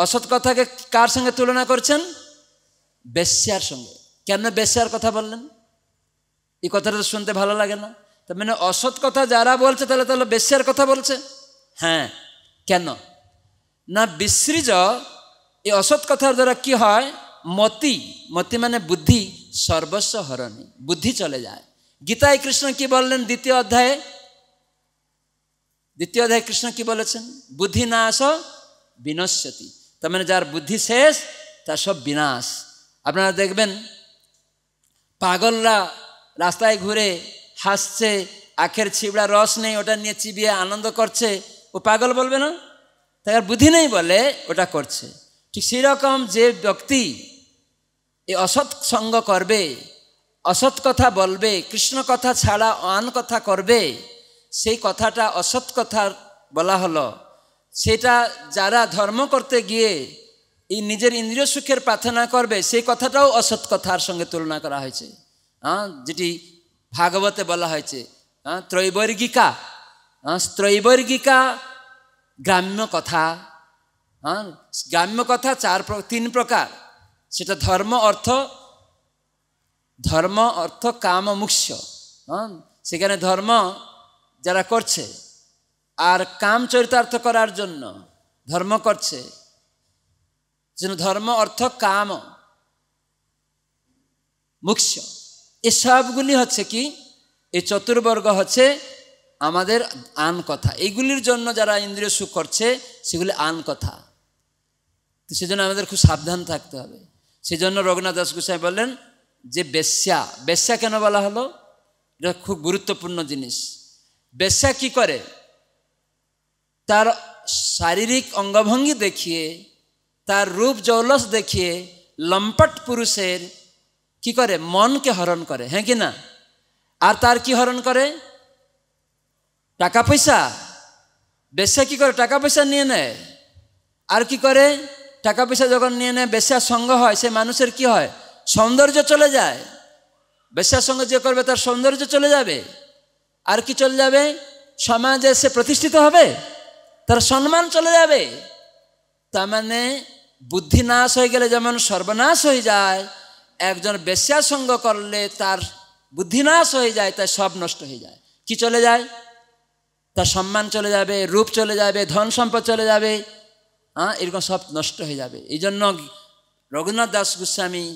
অসৎ কথাকে কার সঙ্গে তুলনা করছেন বেশ্যার সঙ্গে কেন বেশ্যার কথা বললেন এই কথাটা শুনতে ভালো লাগে না তার মানে অসৎ কথা যারা বলছে তাহলে তাহলে বেশ্যার কথা বলছে হ্যাঁ কেন না বিসৃজ এই অসৎ কথার দ্বারা কি হয় মতি মতি মানে বুদ্ধি সর্বস্ব হরণী বুদ্ধি চলে যায় গীতায় কৃষ্ণ কি বললেন দ্বিতীয় অধ্যায়ে দ্বিতীয় অধ্যায়ে কৃষ্ণ কি বলেছেন বুদ্ধি নাশ বিনশ্যতি তার মানে যার বুদ্ধি শেষ তার সব বিনাশ আপনারা দেখবেন পাগলরা রাস্তায় ঘুরে হাসছে আখের ছিবড়া রস নেই ওটা নিয়ে চিবিয়ে আনন্দ করছে ও পাগল বলবে না তাই আর বুদ্ধি নেই বলে ওটা করছে ঠিক সেই রকম যে ব্যক্তি এই অসৎ সঙ্গ করবে অসৎ কথা বলবে কৃষ্ণ কথা ছাড়া অন কথা করবে সেই কথাটা অসৎ কথা বলা হলো সেটা যারা ধর্ম করতে গিয়ে এই নিজের ইন্দ্রিয় সুখের প্রার্থনা করবে সেই কথাটাও অসৎ কথার সঙ্গে তুলনা করা হয়েছে হ্যাঁ যেটি ভাগবতে বলা হয়েছে ত্রৈবর্গিকা ত্রৈবর্গিকা গ্রাম্য কথা হ্যাঁ গ্রাম্য কথা চার তিন প্রকার সেটা ধর্ম অর্থ ধর্ম অর্থ কাম মুখ্য হ্যাঁ সেখানে ধর্ম যারা করছে আর কাম চরিতার্থ করার জন্য ধর্ম করছে ধর্ম অর্থ কাম মুখ্য এসবগুলি হচ্ছে কি এই চতুর্বর্গ হচ্ছে আমাদের আন কথা এইগুলির জন্য যারা ইন্দ্রিয় সুখ করছে সেগুলি আন কথা সেজন্য আমাদের খুব সাবধান থাকতে হবে সেজন্য রঘুনাথ দাস গোসাই বললেন যে বেশ্যা বেশ্যা কেন বলা হলো এটা খুব গুরুত্বপূর্ণ জিনিস বেশ্যা কি করে তার শারীরিক অঙ্গভঙ্গি দেখিয়ে তার রূপ জৌলস দেখিয়ে লম্পট পুরুষের কি করে মনকে হরণ করে হ্যাঁ কি না আর তার কি হরণ করে টাকা পয়সা বেশা কি করে টাকা পয়সা নিয়ে নেয় আর কি করে টাকা পয়সা যখন নিয়ে নেয় বেশা সঙ্গ হয় সে মানুষের কি হয় সৌন্দর্য চলে যায় বেশার সঙ্গে যে করবে তার সৌন্দর্য চলে যাবে আর কি চলে যাবে সমাজে সে প্রতিষ্ঠিত হবে তার সম্মান চলে যাবে তার মানে বুদ্ধি নাশ হয়ে গেলে যেমন সর্বনাশ হয়ে যায় একজন বেশ্যা সঙ্গ করলে তার বুদ্ধিনাশ হয়ে যায় তার সব নষ্ট হয়ে যায় কি চলে যায় তার সম্মান চলে যাবে রূপ চলে যাবে ধন সম্পদ চলে যাবে হ্যাঁ এরকম সব নষ্ট হয়ে যাবে এই জন্য রঘুনাথ দাস গোস্বামী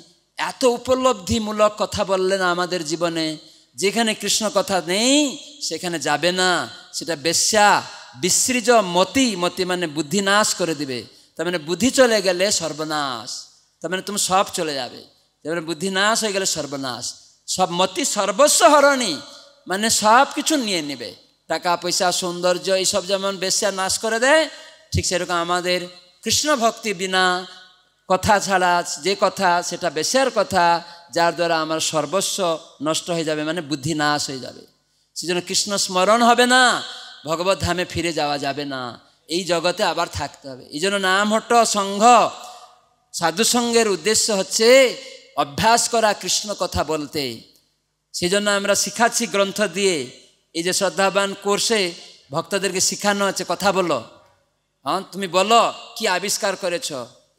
এত উপলব্ধিমূলক কথা বললেন আমাদের জীবনে যেখানে কৃষ্ণ কথা নেই সেখানে যাবে না সেটা বেশ্যা বিসৃজ মতি মতি মানে বুদ্ধি নাশ করে দিবে তার মানে বুদ্ধি চলে গেলে সর্বনাশ তার মানে তুমি সব চলে যাবে যেমন বুদ্ধিনাশ হয়ে গেলে সর্বনাশ সব মতি সর্বস্ব হরণী মানে সব কিছু নিয়ে নেবে টাকা পয়সা সৌন্দর্য এইসব যেমন বেশিয়া নাশ করে দেয় ঠিক সেরকম আমাদের কৃষ্ণ ভক্তি বিনা কথা ছাড়া যে কথা সেটা বেশিয়ার কথা যার দ্বারা আমার সর্বস্ব নষ্ট হয়ে যাবে মানে বুদ্ধি নাশ হয়ে যাবে সেজন্য কৃষ্ণ স্মরণ হবে না ভগবত ধামে ফিরে যাওয়া যাবে না এই জগতে আবার থাকতে হবে এই জন্য নাম হট্ট সংঘ সাধুসঙ্গের উদ্দেশ্য হচ্ছে অভ্যাস করা কৃষ্ণ কথা বলতে সেজন্য আমরা শিখাচ্ছি গ্রন্থ দিয়ে এই যে শ্রদ্ধাবান কোর্সে ভক্তদেরকে শিখানো আছে কথা বলো হ্যাঁ তুমি বলো কি আবিষ্কার করেছ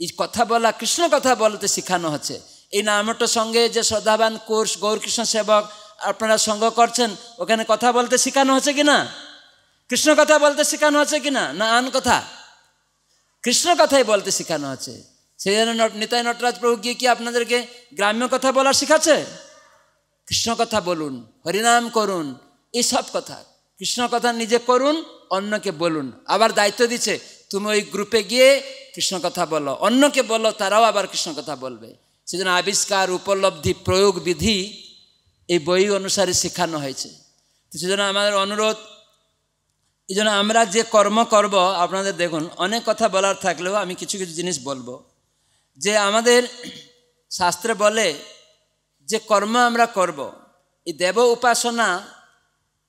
এই কথা বলা কৃষ্ণ কথা বলতে শিখানো হচ্ছে এই নামটার সঙ্গে যে শ্রদ্ধাবান কোর্স গৌরকৃষ্ণ সেবক আপনারা সঙ্গ করছেন ওখানে কথা বলতে শেখানো হচ্ছে কি না কৃষ্ণ কথা বলতে শেখানো হচ্ছে কি না না আন কথা কৃষ্ণ কথাই বলতে শেখানো হচ্ছে সেই জন্য নিতাই নটরাজ প্রভু গিয়ে কি আপনাদেরকে গ্রাম্য কথা বলা শেখাচ্ছে কৃষ্ণ কথা বলুন হরিনাম করুন এসব কথা কৃষ্ণ কথা নিজে করুন অন্যকে বলুন আবার দায়িত্ব দিচ্ছে তুমি ওই গ্রুপে গিয়ে কৃষ্ণ কথা বলো অন্যকে বলো তারাও আবার কৃষ্ণ কথা বলবে সেজন্য আবিষ্কার উপলব্ধি প্রয়োগ বিধি এই বই অনুসারে শেখানো হয়েছে তো সেজন্য আমাদের অনুরোধ এই আমরা যে কর্ম করব আপনাদের দেখুন অনেক কথা বলার থাকলেও আমি কিছু কিছু জিনিস বলবো যে আমাদের শাস্ত্রে বলে যে কর্ম আমরা করব। এই দেব উপাসনা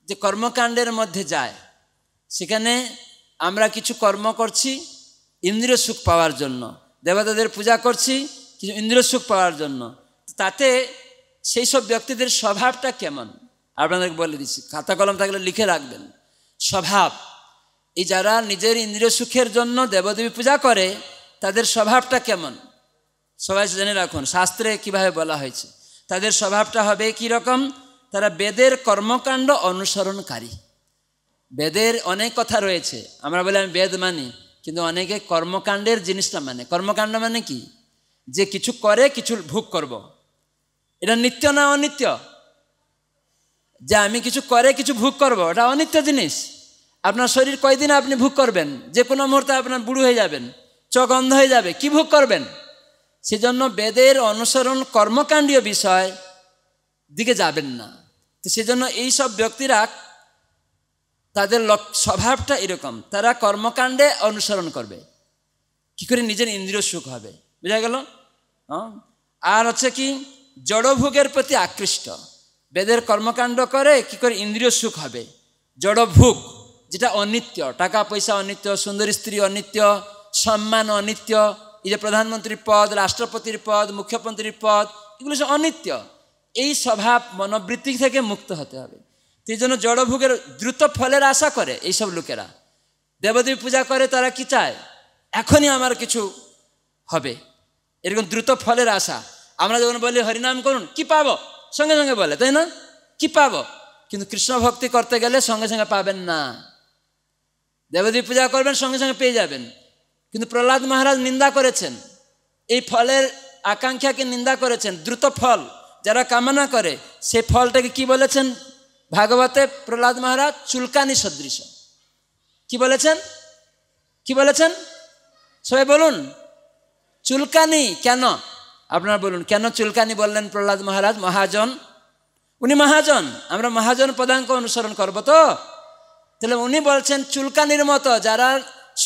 যে কর্মকাণ্ডের মধ্যে যায় সেখানে আমরা কিছু কর্ম করছি ইন্দ্রিয় সুখ পাওয়ার জন্য দেবতাদের পূজা করছি কিছু ইন্দ্রিয় সুখ পাওয়ার জন্য তাতে সেই সব ব্যক্তিদের স্বভাবটা কেমন আপনাদেরকে বলে দিচ্ছি খাতা কলম থাকলে লিখে রাখবেন স্বভাব এই যারা নিজের ইন্দ্রিয় সুখের জন্য দেবদেবী পূজা করে তাদের স্বভাবটা কেমন সবাই জেনে রাখুন শাস্ত্রে কিভাবে বলা হয়েছে তাদের স্বভাবটা হবে কি রকম তারা বেদের কর্মকাণ্ড অনুসরণকারী বেদের অনেক কথা রয়েছে আমরা বলি আমি বেদ মানি কিন্তু অনেকে কর্মকাণ্ডের জিনিসটা মানে কর্মকাণ্ড মানে কি যে কিছু করে কিছু ভোগ করব। এটা নিত্য না অনিত্য যে আমি কিছু করে কিছু ভোগ করব। এটা অনিত্য জিনিস আপনার শরীর কয়দিন আপনি ভোগ করবেন যে কোনো মুহূর্তে আপনার বুড়ো হয়ে যাবেন চোখ অন্ধ হয়ে যাবে কি ভোগ করবেন সেজন্য বেদের অনুসরণ কর্মকাণ্ডীয় বিষয় দিকে যাবেন না তো সেজন্য এই সব ব্যক্তিরা তাদের স্বভাবটা এরকম তারা কর্মকাণ্ডে অনুসরণ করবে কি করে নিজের ইন্দ্রিয় সুখ হবে বুঝা গেল আর হচ্ছে কি জড়ভোগের প্রতি আকৃষ্ট বেদের কর্মকাণ্ড করে কি করে ইন্দ্রিয় সুখ হবে জড়ভোগ যেটা অনিত্য টাকা পয়সা অনিত্য সুন্দরী স্ত্রী অনিত্য সম্মান অনিত্য এই যে প্রধানমন্ত্রীর পদ রাষ্ট্রপতির পদ মুখ্যমন্ত্রীর পদ এগুলো সব অনিত্য এই স্বভাব মনোবৃত্তি থেকে মুক্ত হতে হবে সেই জন্য জড়ভোগের দ্রুত ফলের আশা করে এইসব লোকেরা দেবদেবী পূজা করে তারা কি চায় এখনই আমার কিছু হবে এরকম দ্রুত ফলের আশা আমরা যখন বলি হরিনাম করুন কি পাবো সঙ্গে সঙ্গে বলে তাই না কি পাবো কিন্তু কৃষ্ণ ভক্তি করতে গেলে সঙ্গে সঙ্গে পাবেন না দেবদেবী পূজা করবেন সঙ্গে সঙ্গে পেয়ে যাবেন কিন্তু প্রহ্লাদ মহারাজ নিন্দা করেছেন এই ফলের আকাঙ্ক্ষাকে নিন্দা করেছেন দ্রুত ফল যারা কামনা করে সে ফলটাকে কি বলেছেন ভাগবতে প্রহ্লাদ মহারাজ চুলকানি সদৃশ কি বলেছেন কি বলেছেন সবাই বলুন চুলকানি কেন আপনারা বলুন কেন চুলকানি বললেন প্রহ্লাদ মহারাজ মহাজন উনি মহাজন আমরা মহাজন পদাঙ্ক অনুসরণ করব তো তাহলে উনি বলছেন চুলকানির মতো যারা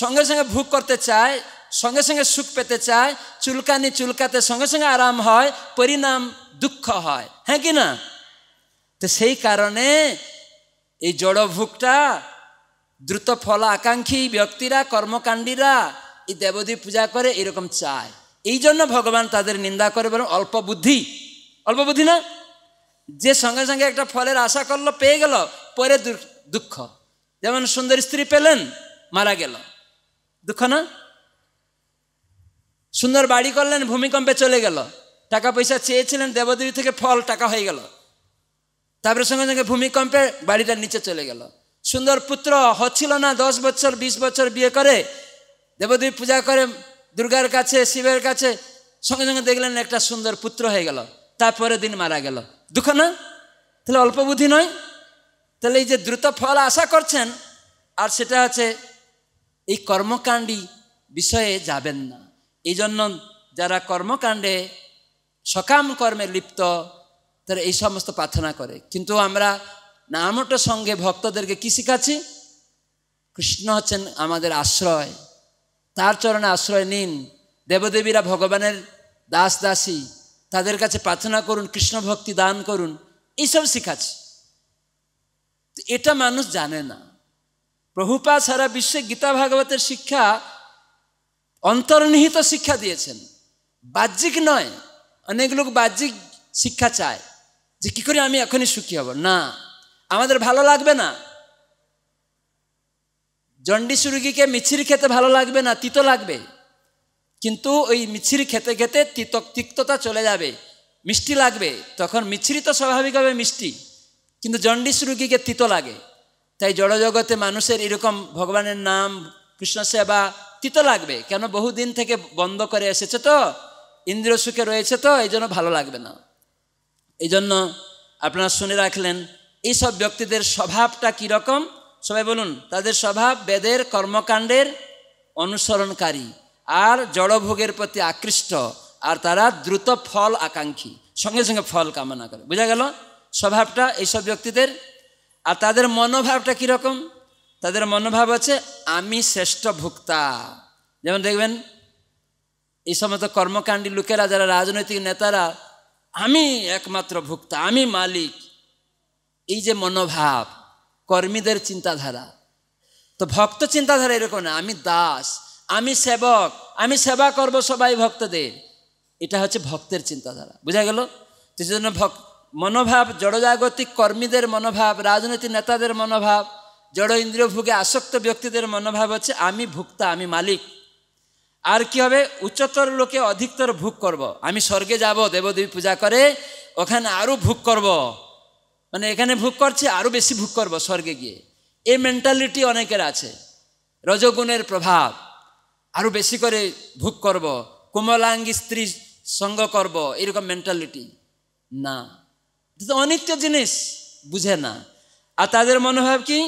সঙ্গে সঙ্গে ভোগ করতে চায় সঙ্গে সঙ্গে সুখ পেতে চায় চুলকানি চুলকাতে সঙ্গে সঙ্গে আরাম হয় পরিণাম দুঃখ হয় হ্যাঁ কি না তো সেই কারণে এই ভোগটা দ্রুত ফল আকাঙ্ক্ষী ব্যক্তিরা কর্মকাণ্ডীরা এই দেবদী পূজা করে এরকম চায় এই জন্য ভগবান তাদের নিন্দা করে বলেন অল্প বুদ্ধি অল্প বুদ্ধি না যে সঙ্গে সঙ্গে একটা ফলের আশা করলো পেয়ে গেল পরে দুঃখ যেমন সুন্দর স্ত্রী পেলেন মারা গেল দুঃখ না সুন্দর বাড়ি করলেন ভূমিকম্পে চলে গেল টাকা পয়সা চেয়েছিলেন দেবদেবী থেকে ফল টাকা হয়ে গেল তারপরে সঙ্গে সঙ্গে ভূমিকম্পে বাড়িটার নিচে চলে গেল সুন্দর পুত্র হচ্ছিল না দশ বছর বিশ বছর বিয়ে করে দেবদেবী পূজা করে দুর্গার কাছে শিবের কাছে সঙ্গে সঙ্গে দেখলেন একটা সুন্দর পুত্র হয়ে গেল তারপরে দিন মারা গেল দুঃখ না তাহলে অল্প বুদ্ধি নয় তাহলে এই যে দ্রুত ফল আশা করছেন আর সেটা হচ্ছে এই কর্মকাণ্ডই বিষয়ে যাবেন না এই জন্য যারা কর্মকাণ্ডে সকাম কর্মে লিপ্ত তারা এই সমস্ত প্রার্থনা করে কিন্তু আমরা নামটা সঙ্গে ভক্তদেরকে কী শিখাচ্ছি কৃষ্ণ হচ্ছেন আমাদের আশ্রয় তার চরণে আশ্রয় নিন দেবদেবীরা ভগবানের দাস দাসী তাদের কাছে প্রার্থনা করুন কৃষ্ণ ভক্তি দান করুন এইসব শিখাচ্ছি এটা মানুষ জানে না প্রভুপা সারা বিশ্বে গীতা ভাগবতের শিক্ষা অন্তর্নিহিত শিক্ষা দিয়েছেন বাহ্যিক নয় অনেক লোক বাহ্যিক শিক্ষা চায় যে কী করে আমি এখনই সুখী হব না আমাদের ভালো লাগবে না জন্ডিস রুগীকে মিছির খেতে ভালো লাগবে না তিত লাগবে কিন্তু ওই মিছির খেতে খেতে তিত তিক্ততা চলে যাবে মিষ্টি লাগবে তখন মিছিরি তো স্বাভাবিকভাবে মিষ্টি কিন্তু জন্ডিস রুগীকে তিত লাগে তাই জড়জগতে মানুষের এরকম ভগবানের নাম কৃষ্ণ সেবা তিত লাগবে কেন বহুদিন থেকে বন্ধ করে এসেছে তো ইন্দ্রিয় সুখে রয়েছে তো এই জন্য ভালো লাগবে না এই জন্য আপনারা শুনে রাখলেন এইসব ব্যক্তিদের স্বভাবটা কীরকম সবাই বলুন তাদের স্বভাব বেদের কর্মকাণ্ডের অনুসরণকারী আর জড়ভোগের প্রতি আকৃষ্ট আর তারা দ্রুত ফল আকাঙ্ক্ষী সঙ্গে সঙ্গে ফল কামনা করে বোঝা গেল স্বভাবটা এইসব ব্যক্তিদের আর তাদের মনোভাবটা কীরকম তাদের মনোভাব আছে আমি শ্রেষ্ঠ ভোক্তা যেমন দেখবেন এই সমস্ত কর্মকাণ্ডী লোকেরা যারা রাজনৈতিক নেতারা আমি একমাত্র ভোক্তা আমি মালিক এই যে মনোভাব কর্মীদের চিন্তাধারা তো ভক্ত চিন্তাধারা এরকম না আমি দাস আমি সেবক আমি সেবা করব সবাই ভক্তদের এটা হচ্ছে ভক্তের চিন্তাধারা বুঝা গেল তো সেজন্য ভক্ত মনোভাব জড়জাগতিক কর্মীদের মনোভাব রাজনৈতিক নেতাদের মনোভাব জড় ইন্দ্রিয় ভোগে আসক্ত ব্যক্তিদের মনোভাব হচ্ছে আমি ভুক্তা আমি মালিক আর কি হবে উচ্চতর লোকে অধিকতর ভোগ করব। আমি স্বর্গে যাব দেবদেবী পূজা করে ওখানে আরও ভোগ করব। মানে এখানে ভোগ করছি আরও বেশি ভোগ করব স্বর্গে গিয়ে এই মেন্টালিটি অনেকের আছে রজগুণের প্রভাব আরও বেশি করে ভোগ করব কোমলাঙ্গি স্ত্রী সঙ্গ করব এরকম মেন্টালিটি না অনিত্য জিনিস বুঝে না আর তাদের মনোভাব কি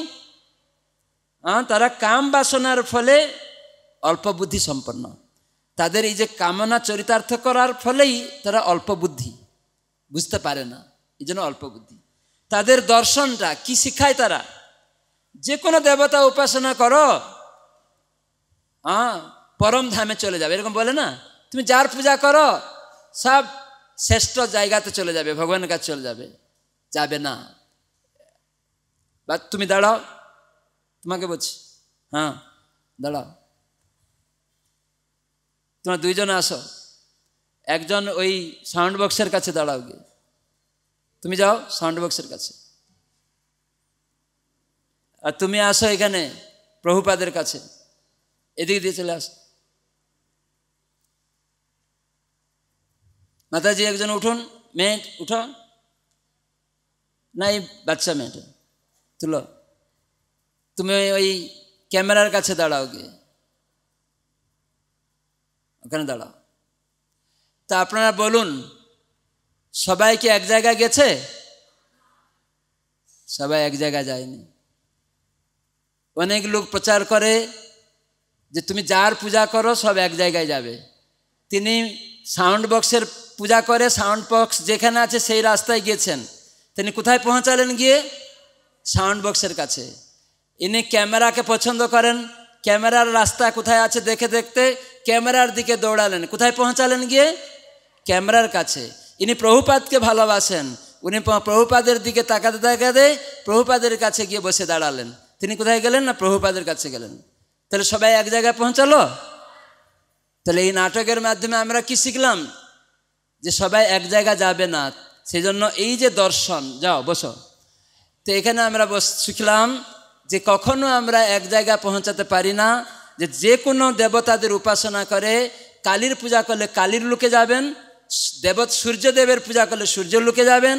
তারা কাম বাসনার ফলে অল্প বুদ্ধি সম্পন্ন তাদের এই যে কামনা চরিতার্থ করার ফলেই তারা অল্প বুদ্ধি বুঝতে পারে না এই জন্য অল্প বুদ্ধি তাদের দর্শনটা কি শিখায় তারা যে কোনো দেবতা উপাসনা করো হ্যাঁ পরম ধামে চলে যাবে এরকম বলে না তুমি যার পূজা করো সব শ্রেষ্ঠ জায়গাতে চলে যাবে ভগবানের কাছে চলে যাবে যাবে না বা তুমি দাঁড়াও তোমাকে বলছি হ্যাঁ দাঁড়াও তোমার দুইজন আসো একজন ওই সাউন্ড বক্সের কাছে দাঁড়াও গিয়ে তুমি যাও সাউন্ড বক্সের কাছে আর তুমি আসো এখানে প্রভুপাদের কাছে এদিক দিয়ে চলে আসো মাতাজি একজন উঠুন মেয়ে উঠো না এই বাচ্চা মেয়েটা তুলো তুমি ওই ক্যামেরার কাছে দাঁড়াও গিয়ে ওখানে দাঁড়াও তা আপনারা বলুন সবাই কি এক জায়গায় গেছে সবাই এক জায়গায় যায়নি অনেক লোক প্রচার করে যে তুমি যার পূজা করো সব এক জায়গায় যাবে তিনি সাউন্ড বক্সের পূজা করে সাউন্ড বক্স যেখানে আছে সেই রাস্তায় গিয়েছেন তিনি কোথায় পৌঁছালেন গিয়ে সাউন্ড বক্সের কাছে ইনি ক্যামেরাকে পছন্দ করেন ক্যামেরার রাস্তা কোথায় আছে দেখে দেখতে ক্যামেরার দিকে দৌড়ালেন কোথায় পৌঁছালেন গিয়ে ক্যামেরার কাছে ইনি প্রভুপাদকে ভালোবাসেন উনি প্রভুপাদের দিকে তাকাতে তাকাতে প্রভুপাদের কাছে গিয়ে বসে দাঁড়ালেন তিনি কোথায় গেলেন না প্রভুপাদের কাছে গেলেন তাহলে সবাই এক জায়গায় পৌঁছালো তাহলে এই নাটকের মাধ্যমে আমরা কি শিখলাম যে সবাই এক জায়গা যাবে না সেই জন্য এই যে দর্শন যাও বসো তো এখানে আমরা বস শিখলাম যে কখনো আমরা এক জায়গা পৌঁছাতে পারি না যে যে কোনো দেবতাদের উপাসনা করে কালীর পূজা করলে কালীর লোকে যাবেন দেবত সূর্যদেবের পূজা করলে সূর্য লোকে যাবেন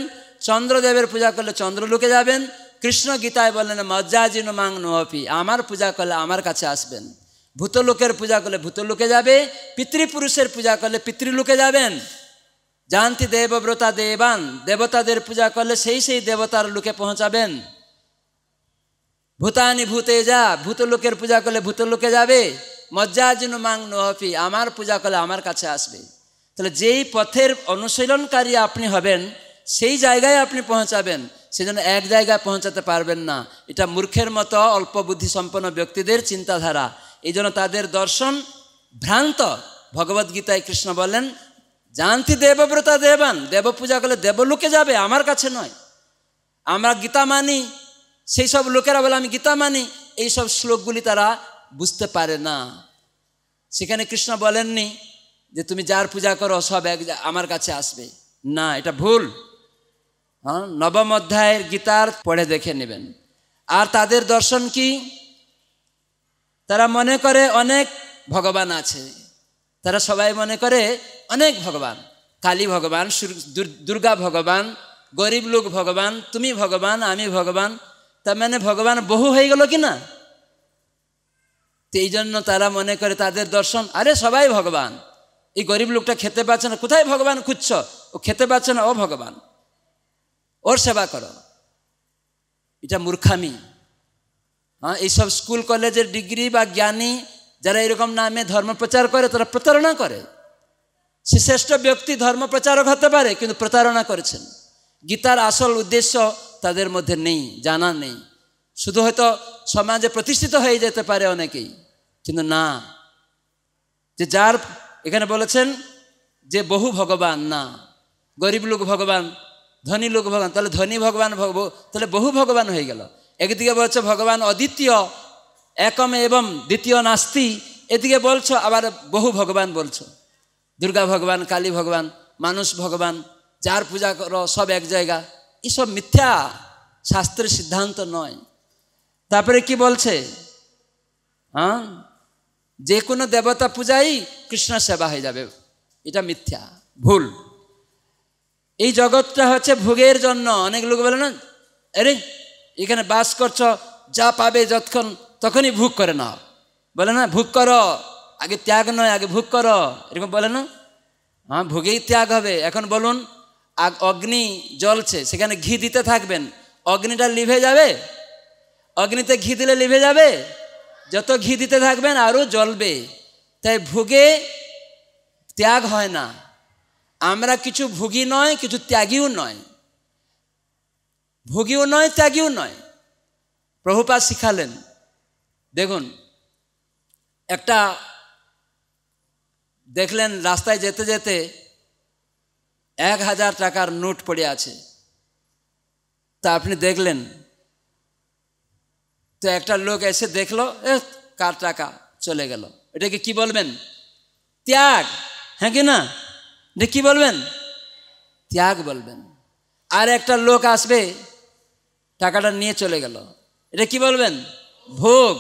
চন্দ্রদেবের পূজা করলে চন্দ্র লোকে যাবেন কৃষ্ণ গীতায় বললেন মজ্জাজিন মাং নোহপি আমার পূজা করলে আমার কাছে আসবেন ভূতলোকের পূজা করলে ভূতলোকে যাবে পিতৃপুরুষের পূজা করলে পিতৃলোকে যাবেন জানতি দেবব্রতা দেবান দেবতাদের পূজা করলে সেই সেই দেবতার লোকে পৌঁছাবেন ভূতানি ভূতে যা ভূতলোকের পূজা করলে ভূতলোকে যাবে মজ্জাজিনু মাং নহফি আমার পূজা করলে আমার কাছে আসবে তাহলে যেই পথের অনুশীলনকারী আপনি হবেন সেই জায়গায় আপনি পৌঁছাবেন সেজন্য এক জায়গায় পৌঁছাতে পারবেন না এটা মূর্খের মতো অল্প বুদ্ধি সম্পন্ন ব্যক্তিদের চিন্তাধারা এই জন্য তাদের দর্শন ভ্রান্ত ভগবদ্গীতায় কৃষ্ণ বলেন জানতি দেবব্রতা দেবান দেব পূজা করলে দেবলোকে যাবে আমার কাছে নয় আমরা গীতা মানি সেই সব লোকেরা বলে আমি গীতা মানি এই সব শ্লোকগুলি তারা বুঝতে পারে না সেখানে কৃষ্ণ বলেননি যে তুমি যার পূজা করো সব এক আমার কাছে আসবে না এটা ভুল হ্যাঁ নবম অধ্যায়ের গীতার পড়ে দেখে নেবেন আর তাদের দর্শন কি তারা মনে করে অনেক ভগবান আছে তারা সবাই মনে করে অনেক ভগবান কালী ভগবান দুর্গা ভগবান গরিব লোক ভগবান তুমি ভগবান আমি ভগবান তার মানে ভগবান বহু হয়ে গেল কি না এই জন্য তারা মনে করে তাদের দর্শন আরে সবাই ভগবান এই গরিব লোকটা খেতে পাচ্ছে না কোথায় ভগবান খুঁজছ ও খেতে পাচ্ছে না ও ভগবান ওর সেবা করো এটা মূর্খামি হ্যাঁ এইসব স্কুল কলেজের ডিগ্রি বা জ্ঞানী যারা এরকম নামে ধর্ম প্রচার করে তারা প্রতারণা করে সে শ্রেষ্ঠ ব্যক্তি ধর্ম প্রচারক হতে পারে কিন্তু প্রতারণা করেছেন গীতার আসল উদ্দেশ্য তাদের মধ্যে নেই জানা নেই শুধু হয়তো সমাজে প্রতিষ্ঠিত হয়ে যেতে পারে অনেকেই কিন্তু না যে যার এখানে বলেছেন যে বহু ভগবান না গরিব লোক ভগবান ধনী লোক ভগবান তাহলে ধনী ভগবান তাহলে বহু ভগবান হয়ে গেল একদিকে বলছে ভগবান অদ্বিতীয় একম এবং দ্বিতীয় নাস্তি এদিকে বলছো আবার বহু ভগবান বলছো দুর্গা ভগবান কালী ভগবান মানুষ ভগবান যার পূজা করো সব এক জায়গা এসব মিথ্যা শাস্ত্রের সিদ্ধান্ত নয় তারপরে কি বলছে হ্যাঁ যে কোনো দেবতা পূজাই কৃষ্ণ সেবা হয়ে যাবে এটা মিথ্যা ভুল এই জগৎটা হচ্ছে ভোগের জন্য অনেক লোক বলে না আরে এখানে বাস করছ যা পাবে যতক্ষণ তখনই ভোগ করে না বলে না ভোগ করো আগে ত্যাগ নয় আগে ভোগ করো এরকম বলে না হ্যাঁ ভোগেই ত্যাগ হবে এখন বলুন অগ্নি জ্বলছে সেখানে ঘি দিতে থাকবেন অগ্নিটা লিভে যাবে অগ্নিতে ঘি দিলে লিভে যাবে যত ঘি দিতে থাকবেন আরও জ্বলবে তাই ভোগে ত্যাগ হয় না আমরা কিছু ভুগি নয় কিছু ত্যাগীও নয় ভুগিও নয় ত্যাগীও নয় প্রভুপা শিখালেন দেখুন একটা দেখলেন রাস্তায় যেতে যেতে এক হাজার টাকার নোট পড়ে আছে তা আপনি দেখলেন তো একটা লোক এসে দেখলো এ কার টাকা চলে গেল এটাকে কি বলবেন ত্যাগ হ্যাঁ কি না এটা বলবেন ত্যাগ বলবেন আর একটা লোক আসবে টাকাটা নিয়ে চলে গেল এটা কি বলবেন ভোগ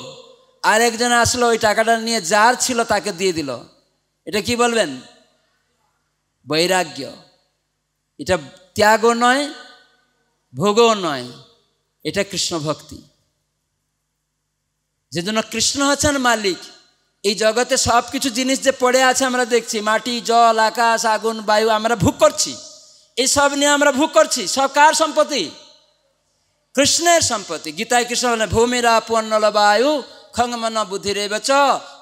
আর একজন আসলো ওই টাকাটা নিয়ে যার ছিল তাকে দিয়ে দিল এটা কি বলবেন বৈরাগ্য এটা ত্যাগও নয় ভোগও নয় এটা কৃষ্ণ ভক্তি যে জন্য কৃষ্ণ হচ্ছেন মালিক এই জগতে সব কিছু জিনিস যে পড়ে আছে আমরা দেখছি মাটি জল আকাশ আগুন বায়ু আমরা ভোগ করছি এই সব নিয়ে আমরা ভোগ করছি সব কার সম্পত্তি কৃষ্ণের সম্পত্তি গীতায় কৃষ্ণ বলেন ভূমিরা পণ্যল বায়ু খং মন বুদ্ধিরে বচ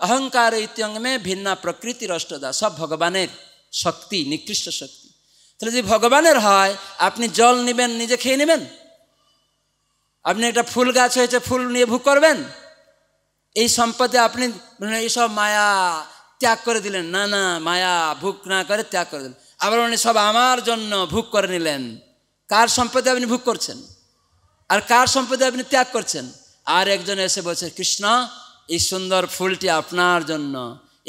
অহংকার ইত্যঙ্গমে ভিন্ন প্রকৃতির অষ্টদা সব ভগবানের শক্তি নিকৃষ্ট শক্তি তাহলে যদি ভগবানের হয় আপনি জল নেবেন নিজে খেয়ে নেবেন আপনি একটা ফুল গাছ হয়েছে ফুল নিয়ে ভোগ করবেন এই সম্পদে আপনি মানে এইসব মায়া ত্যাগ করে দিলেন না না মায়া ভোগ না করে ত্যাগ করে দিলেন আবার উনি সব আমার জন্য ভোগ করে নিলেন কার সম্পদে আপনি ভোগ করছেন আর কার সম্পদে আপনি ত্যাগ করছেন আর একজন এসে বলছে কৃষ্ণ এই সুন্দর ফুলটি আপনার জন্য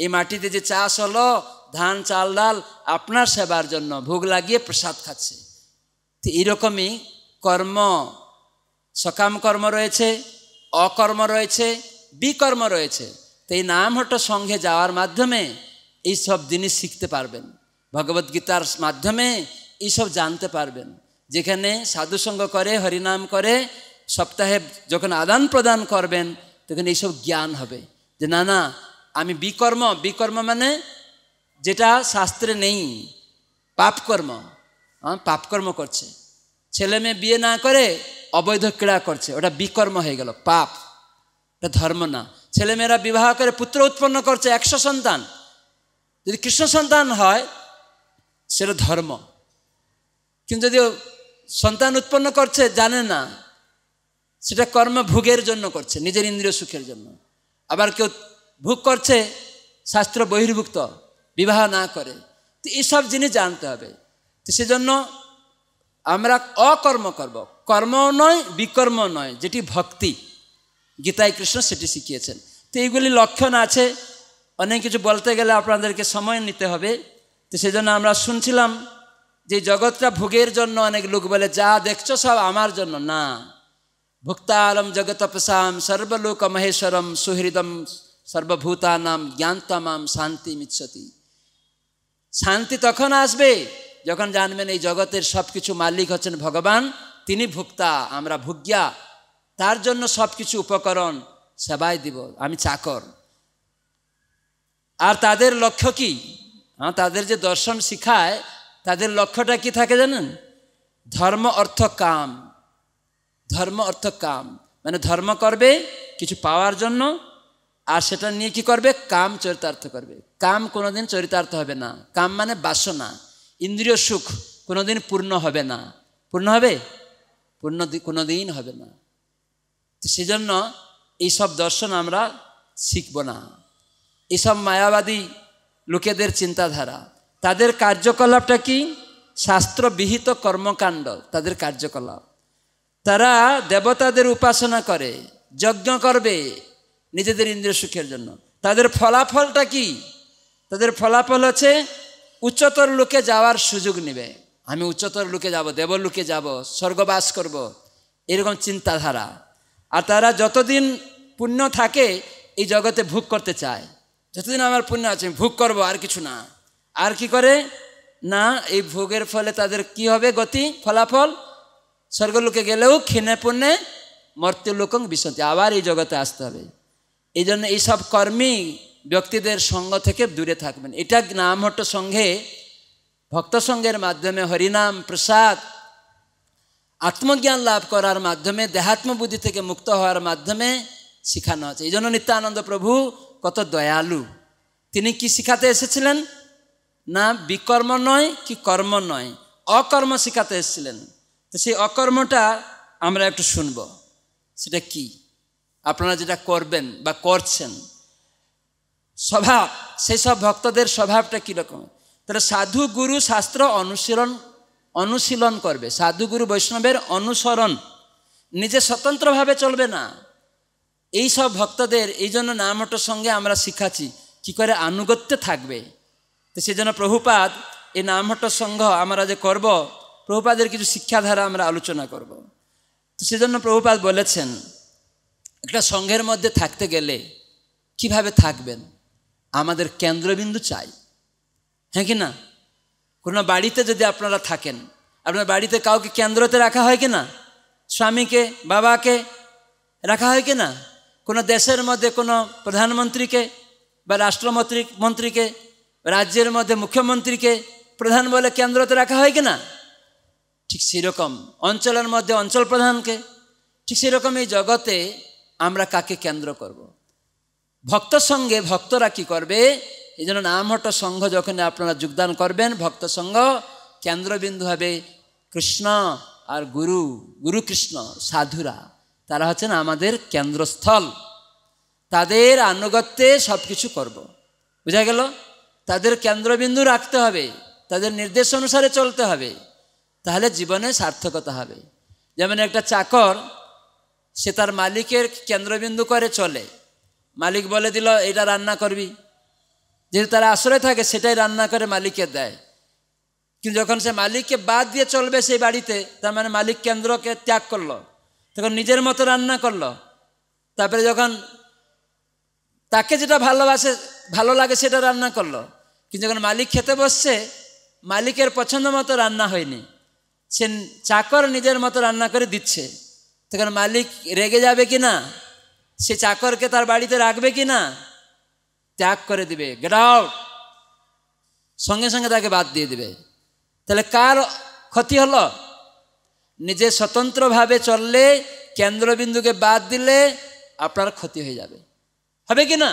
এই মাটিতে যে চাষ হলো ধান চাল ডাল আপনার সেবার জন্য ভোগ লাগিয়ে প্রসাদ খাচ্ছে তো এইরকমই কর্ম সকাম কর্ম রয়েছে অকর্ম রয়েছে বিকর্ম রয়েছে তো এই হট সঙ্গে যাওয়ার মাধ্যমে এইসব জিনিস শিখতে পারবেন ভগবদ্গীতার মাধ্যমে এইসব জানতে পারবেন যেখানে সাধুসঙ্গ করে হরিনাম করে সপ্তাহে যখন আদান প্রদান করবেন তখন এইসব জ্ঞান হবে যে না না আমি বিকর্ম বিকর্ম মানে যেটা শাস্ত্রে নেই পাপকর্ম হ্যাঁ পাপকর্ম করছে ছেলে মেয়ে বিয়ে না করে অবৈধ ক্রীড়া করছে ওটা বিকর্ম হয়ে গেল পাপ এটা ধর্ম না ছেলেমেয়েরা বিবাহ করে পুত্র উৎপন্ন করছে একশো সন্তান যদি কৃষ্ণ সন্তান হয় সেটা ধর্ম কিন্তু যদি সন্তান উৎপন্ন করছে জানে না সেটা কর্ম ভোগের জন্য করছে নিজের ইন্দ্রিয় সুখের জন্য আবার কেউ ভোগ করছে শাস্ত্র বহির্ভুক্ত বিবাহ না করে তো এইসব জিনিস জানতে হবে তো সেজন্য আমরা অকর্ম করব কর্ম নয় বিকর্ম নয় যেটি ভক্তি গীতায় কৃষ্ণ সেটি শিখিয়েছেন তো এইগুলি লক্ষণ আছে অনেক কিছু বলতে গেলে আপনাদেরকে সময় নিতে হবে তো সেজন্য আমরা শুনছিলাম যে জগৎটা ভোগের জন্য অনেক লোক বলে যা দেখছো সব আমার জন্য না ভুক্তারম জগতপসাম সর্বলোকমহেশ্বরম সুহৃদম সর্বভূতানাম సর্বভূতানাম জ্ঞানতামাম শান্তি মিচ্ছতি শান্তি তখন আসবে যখন জানবেন এই জগতের সব কিছু মালিক হচ্ছেন ভগবান তিনি ভুক্তা আমরা ভুগ্যা তার জন্য সব কিছু উপকরণ সেবাই দিব আমি চাকর আর তাদের লক্ষ্য কি তাদের যে দর্শন শিখায় তাদের লক্ষ্যটা কি থাকে জানেন ধর্ম অর্থ কাম ধর্ম অর্থ কাম মানে ধর্ম করবে কিছু পাওয়ার জন্য আর সেটা নিয়ে কি করবে কাম চরিতার্থ করবে কাম কোনোদিন চরিতার্থ হবে না কাম মানে বাসনা ইন্দ্রিয় সুখ কোনোদিন পূর্ণ হবে না পূর্ণ হবে পূর্ণ কোনোদিন হবে না সেজন্য এইসব দর্শন আমরা শিখব না এসব মায়াবাদী লোকেদের চিন্তাধারা তাদের কার্যকলাপটা কি শাস্ত্রবিহিত কর্মকাণ্ড তাদের কার্যকলাপ তারা দেবতাদের উপাসনা করে যজ্ঞ করবে নিজেদের ইন্দ্রিয় সুখের জন্য তাদের ফলাফলটা কি তাদের ফলাফল হচ্ছে উচ্চতর লোকে যাওয়ার সুযোগ নেবে আমি উচ্চতর লোকে যাব দেবলোকে যাব স্বর্গবাস করব। এরকম চিন্তাধারা আর তারা যতদিন পুণ্য থাকে এই জগতে ভোগ করতে চায় যতদিন আমার পুণ্য আছে ভোগ করব আর কিছু না আর কি করে না এই ভোগের ফলে তাদের কি হবে গতি ফলাফল স্বর্গলোকে গেলেও ক্ষীণে মর্ত্য মর্ত্যলোকং বিশন্তি আবার এই জগতে আসতে হবে এই জন্য এইসব কর্মী ব্যক্তিদের সঙ্গ থেকে দূরে থাকবেন এটা নামহট্ট সঙ্ঘে ভক্ত সঙ্গের মাধ্যমে হরিনাম প্রসাদ আত্মজ্ঞান লাভ করার মাধ্যমে দেহাত্মবুদ্ধি থেকে মুক্ত হওয়ার মাধ্যমে শেখানো আছে এই জন্য নিত্যানন্দ প্রভু কত দয়ালু তিনি কি শিখাতে এসেছিলেন না বিকর্ম নয় কি কর্ম নয় অকর্ম শিখাতে এসেছিলেন তো সেই অকর্মটা আমরা একটু শুনব সেটা কি আপনারা যেটা করবেন বা করছেন স্বভাব সেই সব ভক্তদের স্বভাবটা কীরকম তাহলে সাধু গুরু শাস্ত্র অনুশীলন অনুশীলন করবে সাধু গুরু বৈষ্ণবের অনুসরণ নিজে স্বতন্ত্রভাবে চলবে না এই সব ভক্তদের এই জন্য নামটোর সঙ্গে আমরা শিখাচ্ছি কি করে আনুগত্য থাকবে তো সেই জন্য প্রভুপাত এই নামহট্ট সংঘ আমরা যে করব প্রভুপাদের কিছু শিক্ষাধারা আমরা আলোচনা করব তো সেজন্য প্রভুপাদ বলেছেন একটা সঙ্ঘের মধ্যে থাকতে গেলে কিভাবে থাকবেন আমাদের কেন্দ্রবিন্দু চাই হ্যাঁ কি না কোনো বাড়িতে যদি আপনারা থাকেন আপনার বাড়িতে কাউকে কেন্দ্রতে রাখা হয় কি না স্বামীকে বাবাকে রাখা হয় কি না কোনো দেশের মধ্যে কোনো প্রধানমন্ত্রীকে বা রাষ্ট্রমন্ত্রী মন্ত্রীকে রাজ্যের মধ্যে মুখ্যমন্ত্রীকে প্রধান বলে কেন্দ্রতে রাখা হয় কি না ঠিক সেরকম অঞ্চলের মধ্যে অঞ্চল প্রধানকে ঠিক সেরকম এই জগতে আমরা কাকে কেন্দ্র করব। ভক্ত সঙ্গে ভক্তরা কি করবে এই জন্য নামহট সংঘ যখন আপনারা যোগদান করবেন ভক্ত সংঘ কেন্দ্রবিন্দু হবে কৃষ্ণ আর গুরু গুরু কৃষ্ণ সাধুরা তারা হচ্ছেন আমাদের কেন্দ্রস্থল তাদের আনুগত্যে সব কিছু করব। বুঝা গেল তাদের কেন্দ্রবিন্দু রাখতে হবে তাদের নির্দেশ অনুসারে চলতে হবে তাহলে জীবনে সার্থকতা হবে যেমন একটা চাকর সে তার মালিকের কেন্দ্রবিন্দু করে চলে মালিক বলে দিল এটা রান্না করবি যেহেতু তার আশ্রয় থাকে সেটাই রান্না করে মালিককে দেয় কিন্তু যখন সে মালিককে বাদ দিয়ে চলবে সেই বাড়িতে তার মানে মালিক কেন্দ্রকে ত্যাগ করলো তখন নিজের মতো রান্না করলো তারপরে যখন তাকে যেটা ভালোবাসে ভালো লাগে সেটা রান্না করলো কিন্তু যখন মালিক খেতে বসছে মালিকের পছন্দ মতো রান্না হয়নি সে চাকর নিজের মতো রান্না করে দিচ্ছে তখন মালিক রেগে যাবে কি না সে চাকরকে তার বাড়িতে রাখবে কি না ত্যাগ করে দিবে গেট আউট সঙ্গে সঙ্গে তাকে বাদ দিয়ে দিবে তাহলে কার ক্ষতি হলো নিজে স্বতন্ত্রভাবে চললে কেন্দ্রবিন্দুকে বাদ দিলে আপনার ক্ষতি হয়ে যাবে হবে কি না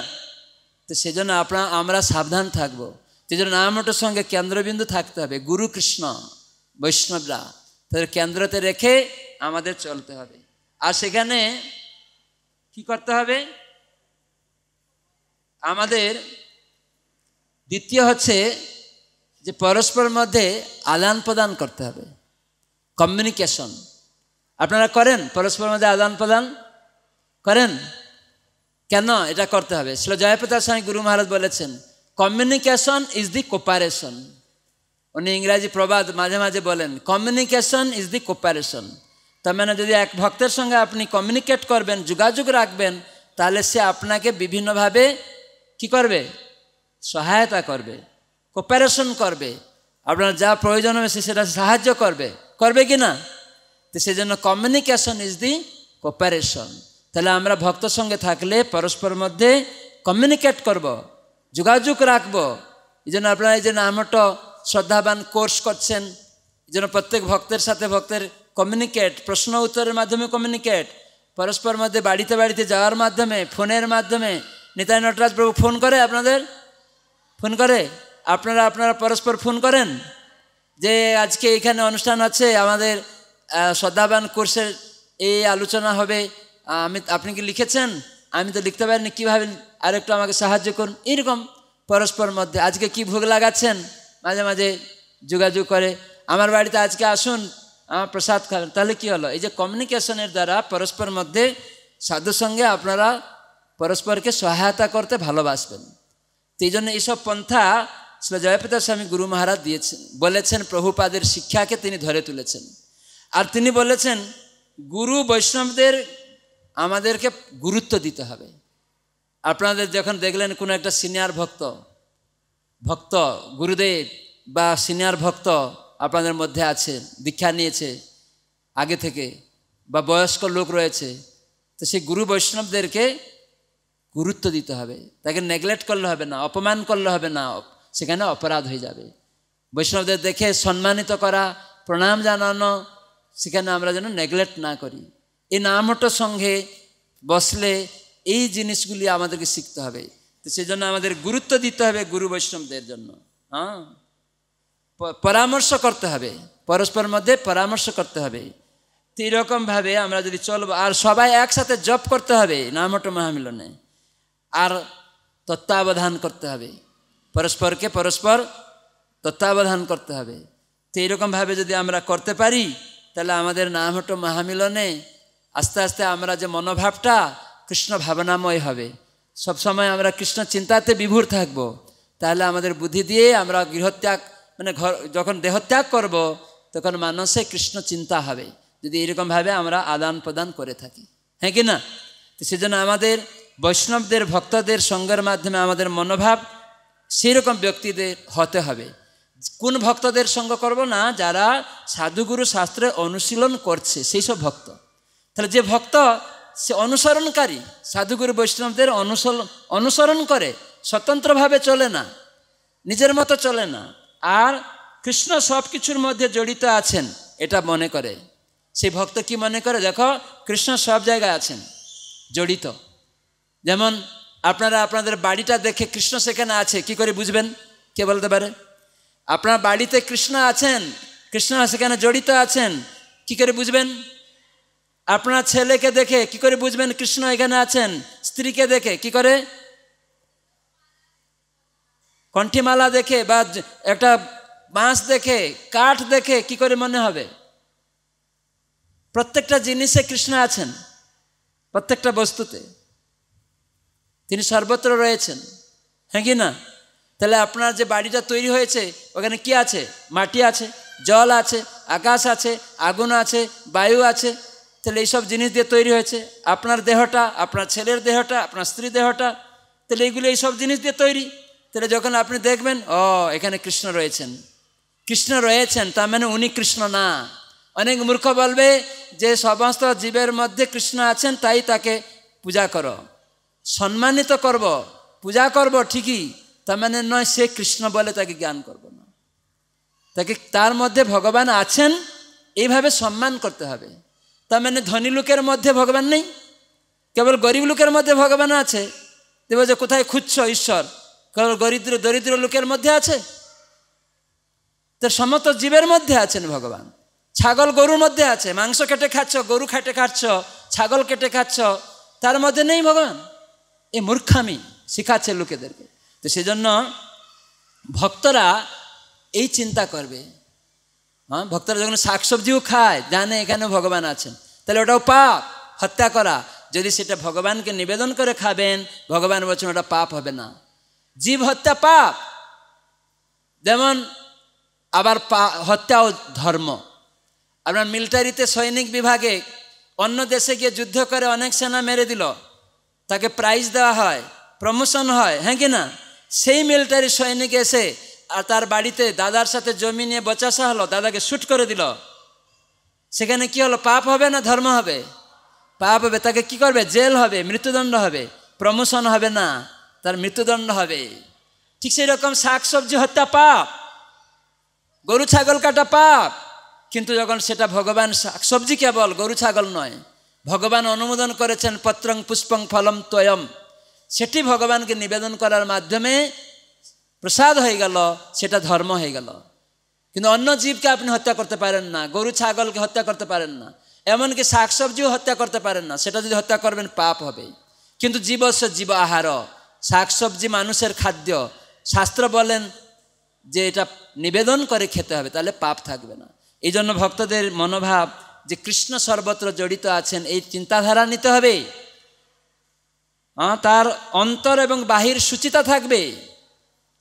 তো সেজন্য আপনার আমরা সাবধান থাকবো সেজন্য নামটার সঙ্গে কেন্দ্রবিন্দু থাকতে হবে গুরু কৃষ্ণ বৈষ্ণবরা তাদের কেন্দ্রতে রেখে আমাদের চলতে হবে আর সেখানে কি করতে হবে আমাদের দ্বিতীয় হচ্ছে যে পরস্পরের মধ্যে আদান প্রদান করতে হবে কমিউনিকেশন আপনারা করেন পরস্পরের মধ্যে আদান প্রদান করেন কেন এটা করতে হবে শ্রী জয়প্রতাপ স্বামী গুরু মহারাজ বলেছেন কমিউনিকেশন ইজ দি কোপারেশন উনি ইংরাজি প্রবাদ মাঝে মাঝে বলেন কমিউনিকেশন ইজ দি কোপারেশন তার মানে যদি এক ভক্তের সঙ্গে আপনি কমিউনিকেট করবেন যোগাযোগ রাখবেন তাহলে সে আপনাকে বিভিন্নভাবে কি করবে সহায়তা করবে কোপারেশন করবে আপনার যা প্রয়োজন হবে সে সেটা সাহায্য করবে করবে কি না তো সেজন্য কমিউনিকেশন ইজ দি কোপারেশন তাহলে আমরা ভক্ত সঙ্গে থাকলে পরস্পর মধ্যে কমিউনিকেট করব যোগাযোগ রাখবো এই জন্য আপনার এই যে নামটা শ্রদ্ধাবান কোর্স করছেন যেন প্রত্যেক ভক্তের সাথে ভক্তের কমিউনিকেট প্রশ্ন উত্তরের মাধ্যমে কমিউনিকেট পরস্পর মধ্যে বাড়িতে বাড়িতে যাওয়ার মাধ্যমে ফোনের মাধ্যমে নিতাই নটরাজ প্রভু ফোন করে আপনাদের ফোন করে আপনারা আপনারা পরস্পর ফোন করেন যে আজকে এখানে অনুষ্ঠান আছে আমাদের শ্রদ্ধাবান কোর্সের এই আলোচনা হবে আমি আপনি কি লিখেছেন আমি তো লিখতে পারিনি কীভাবে আরেকটু আমাকে সাহায্য করুন এইরকম পরস্পর মধ্যে আজকে কি ভোগ লাগাচ্ছেন মাঝে মাঝে যোগাযোগ করে আমার বাড়িতে আজকে আসুন আমার প্রসাদ খাবেন তাহলে কী হলো এই যে কমিউনিকেশনের দ্বারা পরস্পর মধ্যে সাধুর সঙ্গে আপনারা পরস্পরকে সহায়তা করতে ভালোবাসবেন তো এই জন্য এইসব পন্থা শ্রী জয়পিতা স্বামী গুরু মহারাজ দিয়েছেন বলেছেন প্রভুপাদের শিক্ষাকে তিনি ধরে তুলেছেন আর তিনি বলেছেন গুরু বৈষ্ণবদের আমাদেরকে গুরুত্ব দিতে হবে আপনাদের যখন দেখলেন কোনো একটা সিনিয়র ভক্ত ভক্ত গুরুদেব বা সিনিয়র ভক্ত আপনাদের মধ্যে আছে দীক্ষা নিয়েছে আগে থেকে বা বয়স্ক লোক রয়েছে তো সেই গুরু বৈষ্ণবদেরকে গুরুত্ব দিতে হবে তাকে নেগলেক্ট করলে হবে না অপমান করলে হবে না সেখানে অপরাধ হয়ে যাবে বৈষ্ণবদের দেখে সম্মানিত করা প্রণাম জানানো সেখানে আমরা যেন নেগলেক্ট না করি এই নামটো সঙ্গে বসলে এই জিনিসগুলি আমাদেরকে শিখতে হবে তো সেজন্য আমাদের গুরুত্ব দিতে হবে গুরু বৈষ্ণবদের জন্য হ্যাঁ পরামর্শ করতে হবে পরস্পর মধ্যে পরামর্শ করতে হবে তো এরকমভাবে আমরা যদি চলবো আর সবাই একসাথে জপ করতে হবে নামটো মহামিলনে আর তত্ত্বাবধান করতে হবে পরস্পরকে পরস্পর তত্ত্বাবধান করতে হবে তো এইরকমভাবে যদি আমরা করতে পারি তাহলে আমাদের নামটো মহামিলনে আস্তে আস্তে আমরা যে মনোভাবটা কৃষ্ণ ভাবনাময় হবে সবসময় আমরা কৃষ্ণ চিন্তাতে বিভোর থাকব। তাহলে আমাদের বুদ্ধি দিয়ে আমরা গৃহত্যাগ মানে ঘর যখন দেহত্যাগ করব তখন মানসে কৃষ্ণ চিন্তা হবে যদি এরকমভাবে আমরা আদান প্রদান করে থাকি হ্যাঁ কি না তো সেজন্য আমাদের বৈষ্ণবদের ভক্তদের সঙ্গের মাধ্যমে আমাদের মনোভাব সেরকম ব্যক্তিদের হতে হবে কোন ভক্তদের সঙ্গ করব না যারা সাধুগুরু শাস্ত্রে অনুশীলন করছে সেই সব ভক্ত তাহলে যে ভক্ত সে অনুসরণকারী সাধুগুরু বৈষ্ণবদের অনুসরণ অনুসরণ করে স্বতন্ত্রভাবে চলে না নিজের মতো চলে না আর কৃষ্ণ সব কিছুর মধ্যে জড়িত আছেন এটা মনে করে সেই ভক্ত কি মনে করে দেখো কৃষ্ণ সব জায়গায় আছেন জড়িত যেমন আপনারা আপনাদের বাড়িটা দেখে কৃষ্ণ সেখানে আছে কি করে বুঝবেন কে বলতে পারে আপনার বাড়িতে কৃষ্ণ আছেন কৃষ্ণ সেখানে জড়িত আছেন কি করে বুঝবেন আপনার ছেলেকে দেখে কি করে বুঝবেন কৃষ্ণ এখানে আছেন স্ত্রীকে দেখে কি করে কণ্ঠিমালা দেখে বা একটা বাঁশ দেখে কাঠ দেখে কি করে মনে হবে প্রত্যেকটা জিনিসে কৃষ্ণ আছেন প্রত্যেকটা বস্তুতে তিনি সর্বত্র রয়েছেন হ্যাঁ কি না তাহলে আপনার যে বাড়িটা তৈরি হয়েছে ওখানে কি আছে মাটি আছে জল আছে আকাশ আছে আগুন আছে বায়ু আছে তাহলে এইসব জিনিস দিয়ে তৈরি হয়েছে আপনার দেহটা আপনার ছেলের দেহটা আপনার স্ত্রী দেহটা তাহলে এইগুলো এইসব জিনিস দিয়ে তৈরি তাহলে যখন আপনি দেখবেন ও এখানে কৃষ্ণ রয়েছেন কৃষ্ণ রয়েছেন তার মানে উনি কৃষ্ণ না অনেক মূর্খ বলবে যে সমস্ত জীবের মধ্যে কৃষ্ণ আছেন তাই তাকে পূজা করো সম্মানিত করব পূজা করব ঠিকই তার মানে নয় সে কৃষ্ণ বলে তাকে জ্ঞান করব না তাকে তার মধ্যে ভগবান আছেন এইভাবে সম্মান করতে হবে তার মানে ধনী লোকের মধ্যে ভগবান নেই কেবল গরিব লোকের মধ্যে ভগবান আছে দেব যে কোথায় খুঁজছ ঈশ্বর কেবল গরিদ্র দরিদ্র লোকের মধ্যে আছে তো সমস্ত জীবের মধ্যে আছেন ভগবান ছাগল গরুর মধ্যে আছে মাংস কেটে খাচ্ছ গরু খেটে খাচ্ছ ছাগল কেটে খাচ্ছ তার মধ্যে নেই ভগবান এ মূর্খামি শিখাচ্ছে লোকেদেরকে তো সেজন্য ভক্তরা এই চিন্তা করবে হ্যাঁ ভক্তরা যখন শাকসবজিও খায় জানে এখানে ভগবান আছেন তাহলে ওটাও পাপ হত্যা করা যদি সেটা ভগবানকে নিবেদন করে খাবেন ভগবান বলছেন ওটা পাপ হবে না জীব হত্যা পাপ যেমন আবার পা হত্যাও ধর্ম আপনার মিলিটারিতে সৈনিক বিভাগে অন্য দেশে গিয়ে যুদ্ধ করে অনেক সেনা মেরে দিল তাকে প্রাইজ দেওয়া হয় প্রমোশন হয় হ্যাঁ কি না সেই মিলিটারি সৈনিক এসে আর তার বাড়িতে দাদার সাথে জমি নিয়ে বচাসা হলো দাদাকে শ্যুট করে দিল সেখানে কি হলো পাপ হবে না ধর্ম হবে পাপ হবে তাকে কি করবে জেল হবে মৃত্যুদণ্ড হবে প্রমোশন হবে না তার মৃত্যুদণ্ড হবে ঠিক সেই রকম শাকসবজি হত্যা পাপ গরু ছাগল কাটা পাপ কিন্তু যখন সেটা ভগবান শাকসবজি কেবল গরু ছাগল নয় ভগবান অনুমোদন করেছেন পত্রং পুষ্পং ফলম তয়ম সেটি ভগবানকে নিবেদন করার মাধ্যমে প্রসাদ হয়ে গেল সেটা ধর্ম হয়ে গেল কিন্তু অন্য জীবকে আপনি হত্যা করতে পারেন না গরু ছাগলকে হত্যা করতে পারেন না এমনকি শাকসবজিও হত্যা করতে পারেন না সেটা যদি হত্যা করবেন পাপ হবে কিন্তু জীবস্ব জীব আহার শাকসবজি মানুষের খাদ্য শাস্ত্র বলেন যে এটা নিবেদন করে খেতে হবে তাহলে পাপ থাকবে না এই জন্য ভক্তদের মনোভাব যে কৃষ্ণ সর্বত্র জড়িত আছেন এই চিন্তাধারা নিতে হবে তার অন্তর এবং বাহির সুচিতা থাকবে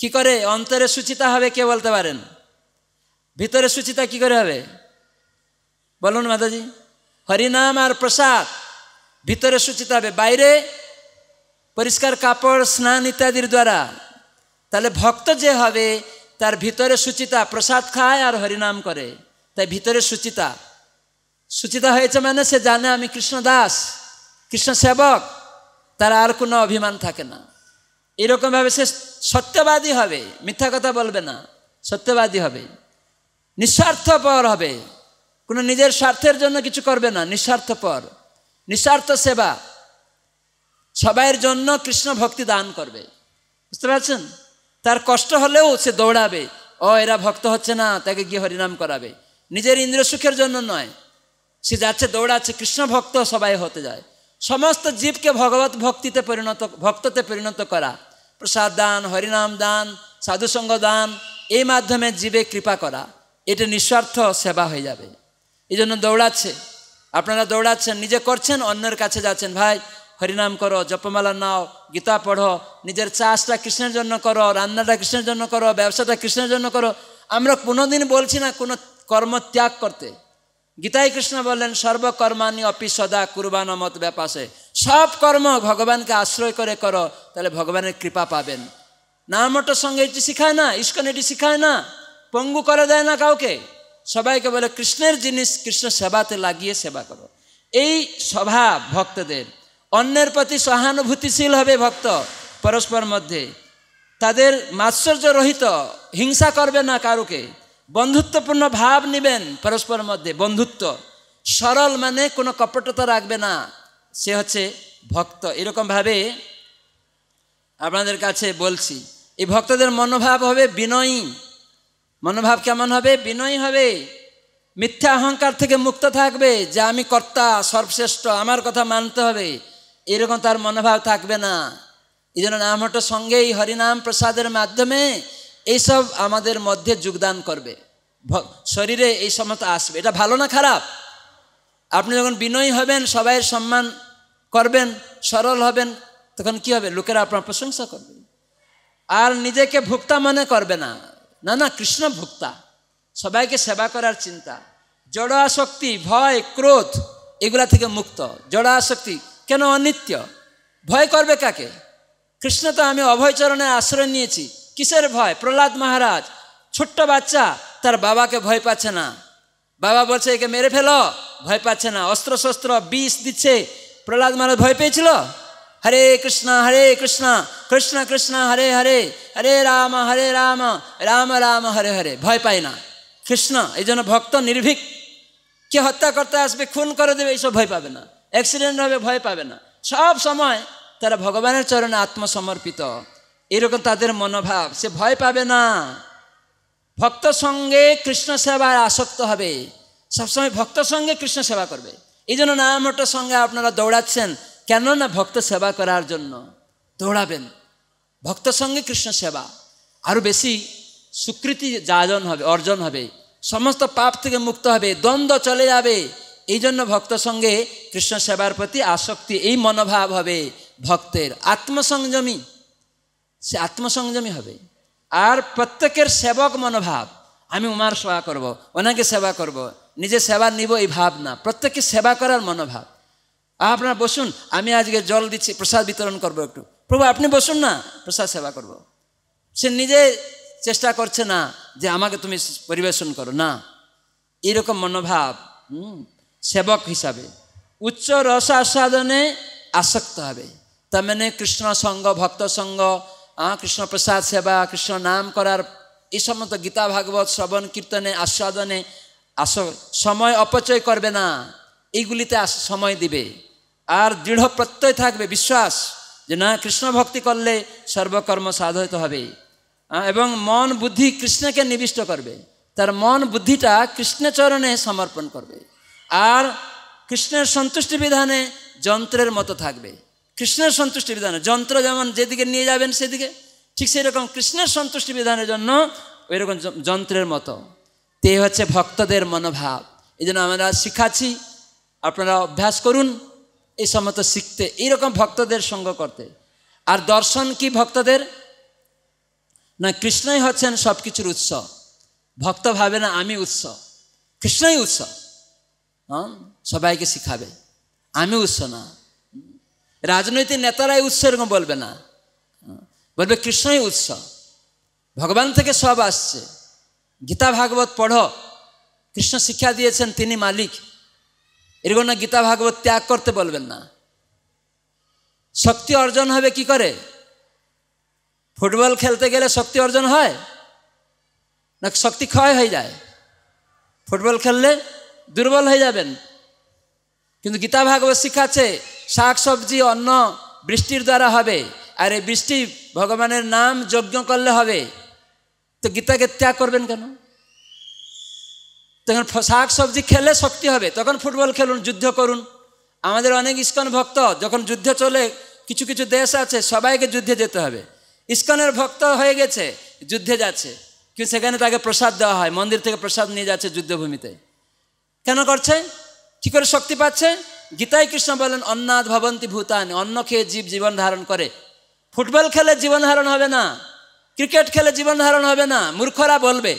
কি করে অন্তরে সুচিতা হবে কে বলতে পারেন ভিতরে সুচিতা কি করে হবে বলুন মাতাজি হরিনাম আর প্রসাদ ভিতরে সুচিতা হবে বাইরে পরিষ্কার কাপড় স্নান ইত্যাদির দ্বারা তাহলে ভক্ত যে হবে তার ভিতরে সুচিতা প্রসাদ খায় আর হরিনাম করে তাই ভিতরে সুচিতা সুচিতা হয়েছে মানে সে জানে আমি কৃষ্ণ দাস কৃষ্ণ সেবক তার আর কোনো অভিমান থাকে না এরকমভাবে সে সত্যবাদী হবে মিথ্যা কথা বলবে না সত্যবাদী হবে নিঃস্বার্থপর হবে কোনো নিজের স্বার্থের জন্য কিছু করবে না নিঃস্বার্থপর নিঃস্বার্থ সেবা সবাইয়ের জন্য কৃষ্ণ ভক্তি দান করবে বুঝতে পারছেন তার কষ্ট হলেও সে দৌড়াবে ও এরা ভক্ত হচ্ছে না তাকে গিয়ে হরিনাম করাবে নিজের ইন্দ্র সুখের জন্য নয় সে যাচ্ছে দৌড়াচ্ছে কৃষ্ণ ভক্ত সবাই হতে যায় সমস্ত জীবকে ভগবত ভক্তিতে পরিণত ভক্ততে পরিণত করা প্রসাদ দান হরিনাম দান সাধুসঙ্গ দান এই মাধ্যমে জীবে কৃপা করা এটা নিঃস্বার্থ সেবা হয়ে যাবে এই জন্য দৌড়াচ্ছে আপনারা দৌড়াচ্ছেন নিজে করছেন অন্যের কাছে যাচ্ছেন ভাই হরিনাম করো জপমালা নাও গীতা পড়ো নিজের চাষটা কৃষ্ণের জন্য করো রান্নাটা কৃষ্ণের জন্য করো ব্যবসাটা কৃষ্ণের জন্য করো আমরা কোনোদিন বলছি না কোনো কর্ম ত্যাগ করতে গীতাই কৃষ্ণ বললেন সর্বকর্মানি অপি সদা কুরবান মত ব্যাপাসে সব কর্ম ভগবানকে আশ্রয় করে করো তাহলে ভগবানের কৃপা পাবেন নামটো সঙ্গে এটি শিখায় না ইস্কন এটি শিখায় না পঙ্গু করে দেয় না কাউকে সবাইকে বলে কৃষ্ণের জিনিস কৃষ্ণ সেবাতে লাগিয়ে সেবা করো এই স্বভাব ভক্তদের অন্যের প্রতি সহানুভূতিশীল হবে ভক্ত পরস্পর মধ্যে তাদের মাৎসর্য রহিত হিংসা করবে না কারুকে বন্ধুত্বপূর্ণ ভাব নেবেন পরস্পরের মধ্যে বন্ধুত্ব সরল মানে কোনো কপটতা রাখবে না সে হচ্ছে ভক্ত এরকমভাবে আপনাদের কাছে বলছি এই ভক্তদের মনোভাব হবে বিনয়ী মনোভাব কেমন হবে বিনয়ী হবে মিথ্যা অহংকার থেকে মুক্ত থাকবে যে আমি কর্তা সর্বশ্রেষ্ঠ আমার কথা মানতে হবে এরকম তার মনোভাব থাকবে না এই জন্য নাম হটো সঙ্গেই হরিনাম প্রসাদের মাধ্যমে এইসব আমাদের মধ্যে যোগদান করবে শরীরে এই সমস্ত আসবে এটা ভালো না খারাপ আপনি যখন বিনয়ী হবেন সবাইয়ের সম্মান করবেন সরল হবেন তখন কি হবে লোকেরা আপনার প্রশংসা করবে আর নিজেকে ভুক্তা মনে করবে না না না কৃষ্ণ ভুক্তা সবাইকে সেবা করার চিন্তা জড় আসক্তি ভয় ক্রোধ এগুলা থেকে মুক্ত জড় আসক্তি কেন অনিত্য ভয় করবে কাকে কৃষ্ণ তো আমি অভয়চরণে আশ্রয় নিয়েছি কিসের ভয় প্রহ্লাদ মহারাজ ছোট্ট বাচ্চা তার বাবাকে ভয় পাচ্ছে না বাবা বলছে একে মেরে ফেলো ভয় পাচ্ছে না অস্ত্র শস্ত্র বিষ দিচ্ছে প্রহ্লাদ মহারাজ ভয় পেয়েছিল হরে কৃষ্ণ হরে কৃষ্ণ কৃষ্ণ কৃষ্ণ হরে হরে হরে রাম হরে রাম রাম রাম হরে হরে ভয় পায় না কৃষ্ণ এই জন্য ভক্ত নির্ভীক কে হত্যা করতে আসবে খুন করে দেবে এইসব ভয় পাবে না অ্যাক্সিডেন্ট হবে ভয় পাবে না সব সময় তারা ভগবানের চরণে আত্মসমর্পিত এরকম তাদের মনোভাব সে ভয় পাবে না ভক্ত সঙ্গে কৃষ্ণ সেবায় আসক্ত হবে সবসময় ভক্ত সঙ্গে কৃষ্ণ সেবা করবে এই জন্য নানামোটার সঙ্গে আপনারা দৌড়াচ্ছেন কেন না ভক্ত সেবা করার জন্য দৌড়াবেন ভক্ত সঙ্গে কৃষ্ণ সেবা আরও বেশি স্বীকৃতি যাজন হবে অর্জন হবে সমস্ত পাপ থেকে মুক্ত হবে দ্বন্দ্ব চলে যাবে এই জন্য ভক্ত সঙ্গে কৃষ্ণ সেবার প্রতি আসক্তি এই মনোভাব হবে ভক্তের আত্মসংযমী সে আত্মসংযমী হবে আর প্রত্যেকের সেবক মনোভাব আমি উমার সেবা করব ওনাকে সেবা করব নিজে সেবা নিব এই ভাবনা প্রত্যেককে সেবা করার মনোভাব আপনারা বসুন আমি আজকে জল দিচ্ছি প্রসাদ বিতরণ করব একটু প্রভু আপনি বসুন না প্রসাদ সেবা করব। সে নিজে চেষ্টা করছে না যে আমাকে তুমি পরিবেশন করো না এরকম মনোভাব সেবক হিসাবে উচ্চ রস আস্বাদনে আসক্ত হবে তার মানে কৃষ্ণ সঙ্গ ভক্ত সঙ্গ আ কৃষ্ণ প্রসাদ সেবা কৃষ্ণ নাম করার এই সমস্ত গীতা ভাগবত শ্রবণ কীর্তনে আস্বাদনে আস সময় অপচয় করবে না এইগুলিতে সময় দিবে আর দৃঢ় প্রত্যয় থাকবে বিশ্বাস যে না কৃষ্ণ ভক্তি করলে সর্বকর্ম সাধিত হবে এবং মন বুদ্ধি কৃষ্ণকে নিবিষ্ট করবে তার মন বুদ্ধিটা কৃষ্ণচরণে সমর্পণ করবে আর কৃষ্ণের সন্তুষ্টি বিধানে যন্ত্রের মতো থাকবে কৃষ্ণের সন্তুষ্টি বিধানের যন্ত্র যেমন যেদিকে নিয়ে যাবেন সেদিকে ঠিক সেরকম কৃষ্ণের সন্তুষ্টি বিধানের জন্য ওই রকম যন্ত্রের মতো তে হচ্ছে ভক্তদের মনোভাব এই জন্য আমরা শিখাচ্ছি আপনারা অভ্যাস করুন এই সমস্ত শিখতে এইরকম ভক্তদের সঙ্গ করতে আর দর্শন কি ভক্তদের না কৃষ্ণই হচ্ছেন সব কিছুর উৎস ভক্ত ভাবে না আমি উৎস কৃষ্ণই উৎস হ্যাঁ সবাইকে শিখাবে আমি উৎস না রাজনৈতিক নেতারাই উৎস এরকম বলবে না বলবে কৃষ্ণই উৎস ভগবান থেকে সব আসছে গীতা ভাগবত পড়ো কৃষ্ণ শিক্ষা দিয়েছেন তিনি মালিক এরকম না গীতা ভাগবত ত্যাগ করতে বলবেন না শক্তি অর্জন হবে কি করে ফুটবল খেলতে গেলে শক্তি অর্জন হয় না শক্তি ক্ষয় হয়ে যায় ফুটবল খেললে দুর্বল হয়ে যাবেন কিন্তু গীতা ভাগবত শিখাচ্ছে শাক সবজি অন্ন বৃষ্টির দ্বারা হবে আর এই বৃষ্টি ভগবানের নাম যজ্ঞ করলে হবে তো গীতাকে ত্যাগ করবেন কেন তখন শাক সবজি খেলে শক্তি হবে তখন ফুটবল খেলুন যুদ্ধ করুন আমাদের অনেক ইস্কন ভক্ত যখন যুদ্ধ চলে কিছু কিছু দেশ আছে সবাইকে যুদ্ধে যেতে হবে ইস্কনের ভক্ত হয়ে গেছে যুদ্ধে যাচ্ছে কিন্তু সেখানে তাকে প্রসাদ দেওয়া হয় মন্দির থেকে প্রসাদ নিয়ে যাচ্ছে যুদ্ধভূমিতে কেন করছে কী করে শক্তি পাচ্ছে গীতায় কৃষ্ণ বলেন অন্নাদ ভবন্তি ভূতানি অন্ন খেয়ে জীব জীবন ধারণ করে ফুটবল খেলে জীবন ধারণ হবে না ক্রিকেট খেলে জীবন ধারণ হবে না মূর্খরা বলবে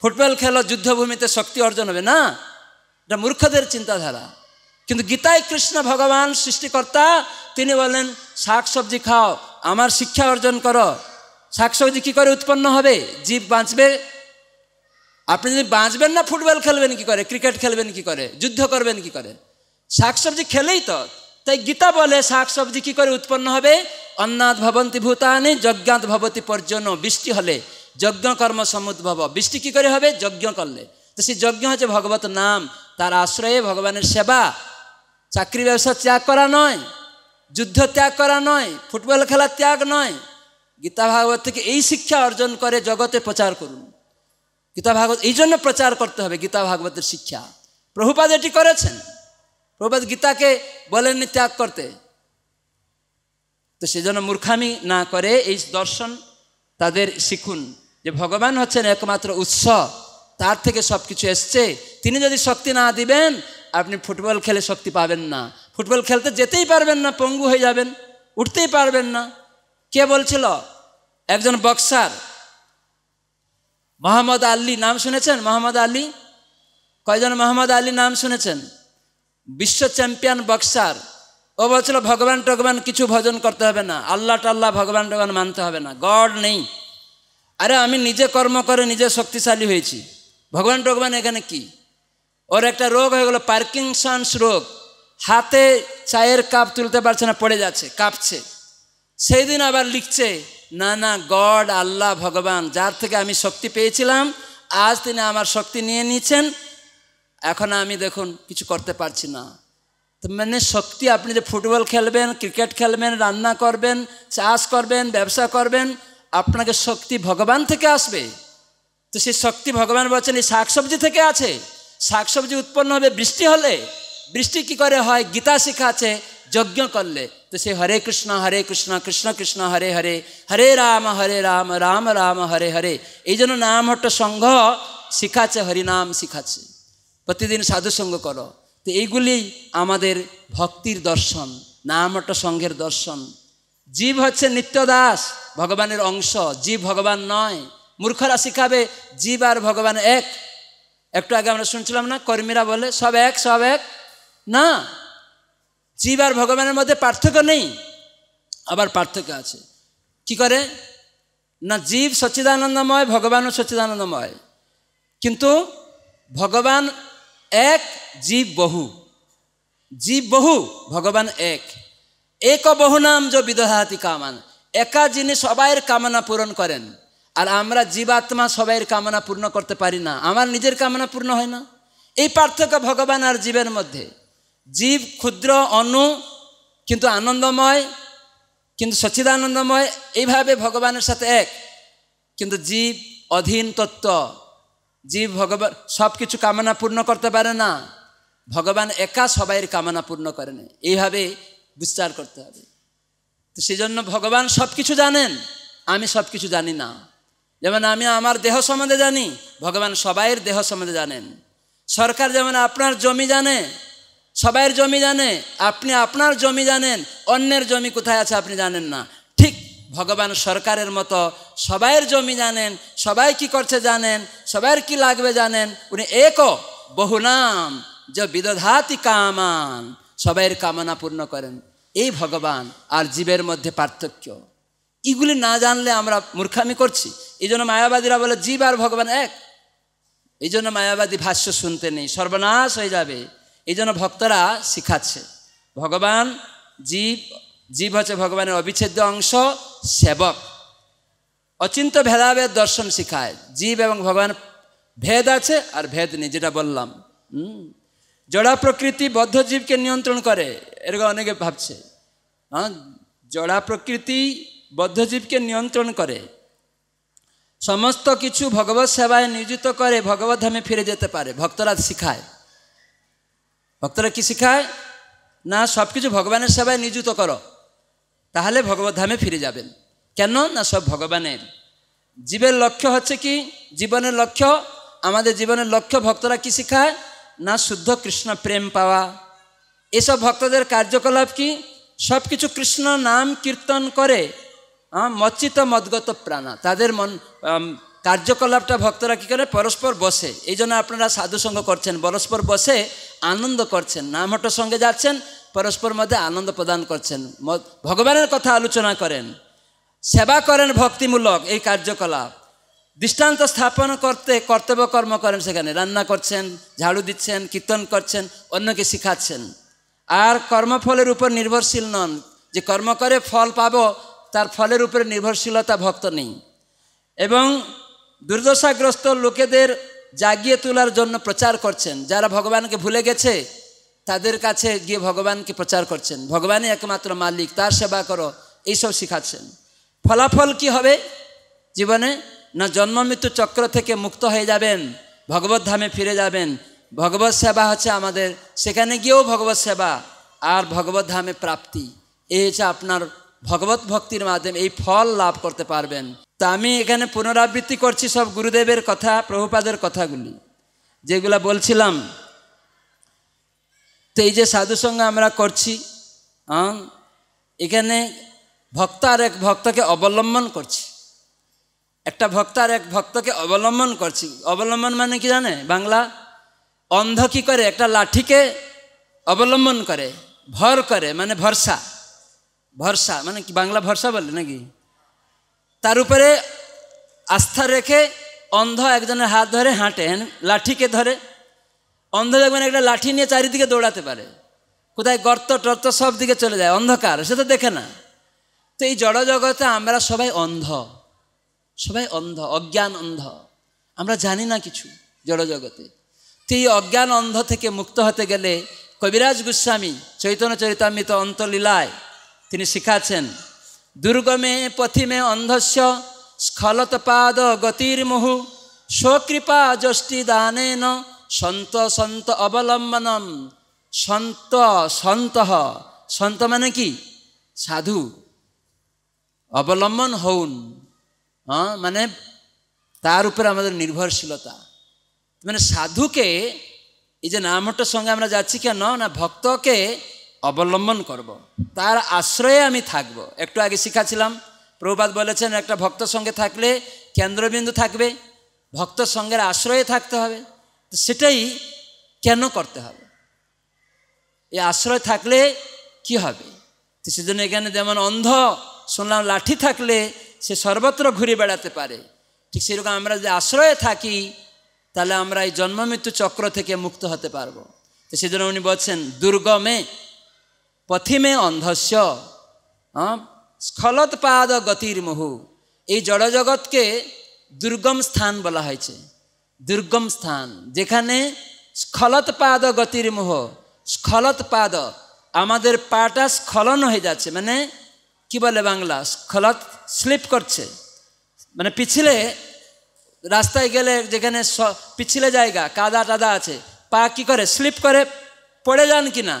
ফুটবল খেলো যুদ্ধভূমিতে শক্তি অর্জন হবে না এটা মূর্খদের চিন্তাধারা কিন্তু গীতায় কৃষ্ণ ভগবান সৃষ্টিকর্তা তিনি বলেন শাক সবজি খাও আমার শিক্ষা অর্জন করো শাকসবজি কী করে উৎপন্ন হবে জীব বাঁচবে আপনি যদি বাঁচবেন না ফুটবল খেলবেন কি করে ক্রিকেট খেলবেন কি করে যুদ্ধ করবেন কি করে শাকসবজি খেলেই তো তাই গীতা বলে শাকসবজি কি করে উৎপন্ন হবে অন্নাদ ভবন্তি ভূতানি যজ্ঞাত ভবতী পর্যন্ত বৃষ্টি হলে যজ্ঞ কর্ম সমুদ্ভব বৃষ্টি কি করে হবে যজ্ঞ করলে তো সেই যজ্ঞ হচ্ছে ভগবত নাম তার আশ্রয়ে ভগবানের সেবা চাকরি ব্যবসা ত্যাগ করা নয় যুদ্ধ ত্যাগ করা নয় ফুটবল খেলা ত্যাগ নয় গীতা ভাগবত থেকে এই শিক্ষা অর্জন করে জগতে প্রচার করুন গীতা ভাগবত এই জন্য প্রচার করতে হবে গীতা ভাগবতের শিক্ষা প্রভুপাদ এটি করেছেন প্রভুপাত গীতাকে বলেননি ত্যাগ করতে তো সেজন্য মূর্খামি না করে এই দর্শন তাদের শিখুন যে ভগবান হচ্ছেন একমাত্র উৎস তার থেকে সব কিছু এসছে তিনি যদি শক্তি না দিবেন আপনি ফুটবল খেলে শক্তি পাবেন না ফুটবল খেলতে যেতেই পারবেন না পঙ্গু হয়ে যাবেন উঠতেই পারবেন না কে বলছিল একজন বক্সার মোহাম্মদ আলী নাম শুনেছেন মোহাম্মদ আলী কয়জন মোহাম্মদ আলী নাম শুনেছেন বিশ্ব চ্যাম্পিয়ন বক্সার ও বলছিল ভগবান টগবান কিছু ভজন করতে হবে না আল্লাহ টাল্লাহ ভগবান টগবান মানতে হবে না গড নেই আরে আমি নিজে কর্ম করে নিজে শক্তিশালী হয়েছি ভগবান টগবান এখানে কি ওর একটা রোগ হয়ে গেলো পার্কিনসন্স রোগ হাতে চায়ের কাপ তুলতে পারছে না পড়ে যাচ্ছে কাঁপছে সেই দিন আবার লিখছে না না গড আল্লাহ ভগবান যার থেকে আমি শক্তি পেয়েছিলাম আজ তিনি আমার শক্তি নিয়ে নিয়েছেন এখন আমি দেখুন কিছু করতে পারছি না তো মানে শক্তি আপনি যে ফুটবল খেলবেন ক্রিকেট খেলবেন রান্না করবেন চাষ করবেন ব্যবসা করবেন আপনাকে শক্তি ভগবান থেকে আসবে তো সেই শক্তি ভগবান বলছেন এই শাকসবজি থেকে আছে শাকসবজি উৎপন্ন হবে বৃষ্টি হলে বৃষ্টি কি করে হয় গীতা শিখাছে যজ্ঞ করলে তো সেই হরে কৃষ্ণ হরে কৃষ্ণ কৃষ্ণ কৃষ্ণ হরে হরে হরে রাম হরে রাম রাম রাম হরে হরে এই জন্য নাম হট্ট সংঘ শিখাচ্ছে হরিনাম শিখাচ্ছে প্রতিদিন সাধুসঙ্গ করো তো এইগুলি আমাদের ভক্তির দর্শন নামট সঙ্ঘের দর্শন জীব হচ্ছে নিত্য দাস ভগবানের অংশ জীব ভগবান নয় মূর্খরা শিখাবে জীব আর ভগবান এক একটু আগে আমরা শুনছিলাম না কর্মীরা বলে সব এক সব এক না জীব আর ভগবানের মধ্যে পার্থক্য নেই আবার পার্থক্য আছে কি করে না জীব সচিদানন্দময় ভগবানও সচিদানন্দময় কিন্তু ভগবান এক জীব বহু জীব বহু ভগবান এক এক বহু নাম যে বিদহাতি কামান একা যিনি সবাইয়ের কামনা পূরণ করেন আর আমরা জীবাত্মা সবাইয়ের কামনা পূর্ণ করতে পারি না আমার নিজের কামনা পূর্ণ হয় না এই পার্থক্য ভগবান আর জীবের মধ্যে জীব ক্ষুদ্র অনু কিন্তু আনন্দময় কিন্তু সচিদানন্দময় এইভাবে ভগবানের সাথে এক কিন্তু জীব অধীন তত্ত্ব জীব ভগবান সব কিছু কামনা পূর্ণ করতে পারে না ভগবান একা সবাইয়ের কামনা পূর্ণ করেন এইভাবে বিচার করতে হবে তো সেই জন্য ভগবান সব কিছু জানেন আমি সব কিছু জানি না যেমন আমি আমার দেহ সম্বন্ধে জানি ভগবান সবাইয়ের দেহ সম্বন্ধে জানেন সরকার যেমন আপনার জমি জানে সবাইয়ের জমি জানে আপনি আপনার জমি জানেন অন্যের জমি কোথায় আছে আপনি জানেন না ভগবান সরকারের মতো সবাইয়ের জমি জানেন সবাই কি করছে জানেন সবাইয়ের কি লাগবে জানেন উনি এক বহুনাম যে বিদধাতি কামান সবাইয়ের কামনা পূর্ণ করেন এই ভগবান আর জীবের মধ্যে পার্থক্য এগুলি না জানলে আমরা মূর্খামি করছি এই জন্য মায়াবাদীরা বলে জীব আর ভগবান এক এই জন্য মায়াবাদী ভাষ্য শুনতে নেই সর্বনাশ হয়ে যাবে এই জন্য ভক্তরা শিখাচ্ছে ভগবান জীব জীব হচ্ছে ভগবানের অবিচ্ছেদ্য অংশ সেবক অচিন্ত ভেদাভেদ দর্শন শিখায় জীব এবং ভগবান ভেদ আছে আর ভেদ নেই যেটা বললাম জড়া প্রকৃতি বদ্ধ জীবকে নিয়ন্ত্রণ করে এরকম অনেকে ভাবছে হ্যাঁ জড়া প্রকৃতি বদ্ধ জীবকে নিয়ন্ত্রণ করে সমস্ত কিছু ভগবৎ সেবায় নিয়োজিত করে ভগবৎ ধামে ফিরে যেতে পারে ভক্তরা শিখায় ভক্তরা কি শিখায় না সব কিছু ভগবানের সেবায় নিয়োজিত করো তাহলে ভগবদ্ধামে ফিরে যাবেন কেন না সব ভগবানের জীবের লক্ষ্য হচ্ছে কি জীবনের লক্ষ্য আমাদের জীবনের লক্ষ্য ভক্তরা কি শেখায় না শুদ্ধ কৃষ্ণ প্রেম পাওয়া এসব ভক্তদের কার্যকলাপ কি সব কিছু কৃষ্ণ নাম কীর্তন করে মচ্চিত মদগত প্রাণা তাদের মন কার্যকলাপটা ভক্তরা কী করে পরস্পর বসে এই জন্য আপনারা সাধুসঙ্গ করছেন পরস্পর বসে আনন্দ করছেন নামহট সঙ্গে যাচ্ছেন পরস্পর মধ্যে আনন্দ প্রদান করছেন ভগবানের কথা আলোচনা করেন সেবা করেন ভক্তিমূলক এই কার্যকলাপ দৃষ্টান্ত স্থাপন করতে কর্তব্য কর্ম করেন সেখানে রান্না করছেন ঝাড়ু দিচ্ছেন কীর্তন করছেন অন্যকে শিখাচ্ছেন আর কর্মফলের উপর নির্ভরশীল নন যে কর্ম করে ফল পাব তার ফলের উপরে নির্ভরশীলতা ভক্ত নেই এবং দুর্দশাগ্রস্ত লোকেদের জাগিয়ে তোলার জন্য প্রচার করছেন যারা ভগবানকে ভুলে গেছে তাদের কাছে গিয়ে ভগবানকে প্রচার করছেন ভগবানই একমাত্র মালিক তার সেবা করো এইসব শিখাচ্ছেন ফলাফল কি হবে জীবনে না জন্ম মৃত্যু চক্র থেকে মুক্ত হয়ে যাবেন ভগবত ধামে ফিরে যাবেন ভগবত সেবা হচ্ছে আমাদের সেখানে গিয়েও ভগবত সেবা আর ভগবত ধামে প্রাপ্তি এই হচ্ছে আপনার ভগবত ভক্তির মাধ্যমে এই ফল লাভ করতে পারবেন তো আমি এখানে পুনরাবৃত্তি করছি সব গুরুদেবের কথা প্রভুপাদের কথাগুলি যেগুলা বলছিলাম তো এই যে সাধুসঙ্গ আমরা করছি এখানে ভক্ত আর এক ভক্তকে অবলম্বন করছি একটা ভক্ত আর এক ভক্তকে অবলম্বন করছি অবলম্বন মানে কি জানে বাংলা অন্ধ কি করে একটা লাঠিকে অবলম্বন করে ভর করে মানে ভরসা ভরসা মানে কি বাংলা ভরসা বলে নাকি তার উপরে আস্থা রেখে অন্ধ একজনের হাত ধরে হাঁটেন লাঠিকে ধরে অন্ধ দেখবেন একটা লাঠি নিয়ে চারিদিকে দৌড়াতে পারে কোথায় গর্ত টর্ত সব দিকে চলে যায় অন্ধকার সে তো দেখে না তো এই জড় জগতে আমরা সবাই অন্ধ সবাই অন্ধ অজ্ঞান অন্ধ আমরা জানি না কিছু জগতে তো এই অজ্ঞান অন্ধ থেকে মুক্ত হতে গেলে কবিরাজ গোস্বামী চৈতন্য চরিতামৃত অন্তলীলায় তিনি শিখাচ্ছেন দুর্গমে পথিমে অন্ধস্য স্খলতপাদ গতির্মুহু স্বকৃপা যষ্টিদানেন সন্ত সন্ত অবলম্বনম সন্ত সন্ত সন্ত মানে কি সাধু অবলম্বন হউন হ্যাঁ মানে তার উপরে আমাদের নির্ভরশীলতা মানে সাধুকে এই যে নামটার সঙ্গে আমরা যাচ্ছি কেন না ভক্তকে অবলম্বন করব। তার আশ্রয়ে আমি থাকব। একটু আগে শিখাছিলাম প্রভুপাত বলেছেন একটা ভক্ত সঙ্গে থাকলে কেন্দ্রবিন্দু থাকবে ভক্ত সঙ্গের আশ্রয়ে থাকতে হবে সেটাই কেন করতে হবে এই আশ্রয় থাকলে কি হবে তো সেজন্য এখানে যেমন অন্ধ শুনলাম লাঠি থাকলে সে সর্বত্র ঘুরে বেড়াতে পারে ঠিক সেরকম আমরা যদি আশ্রয়ে থাকি তাহলে আমরা এই জন্মমৃত্যু চক্র থেকে মুক্ত হতে পারবো তো সেজন্য উনি বলছেন দুর্গমে পথিমে অন্ধস্য স্খলতপাদ গতির মুহু এই জড়জগৎকে দুর্গম স্থান বলা হয়েছে দুর্গম স্থান যেখানে স্খলৎপাদ গতির মোহ স্খলৎপাদ আমাদের পাটা স্খলন হয়ে যাচ্ছে মানে কি বলে বাংলা স্খলত স্লিপ করছে মানে পিছলে রাস্তায় গেলে যেখানে পিছলে জায়গা কাদা টাদা আছে পা কী করে স্লিপ করে পড়ে যান কি না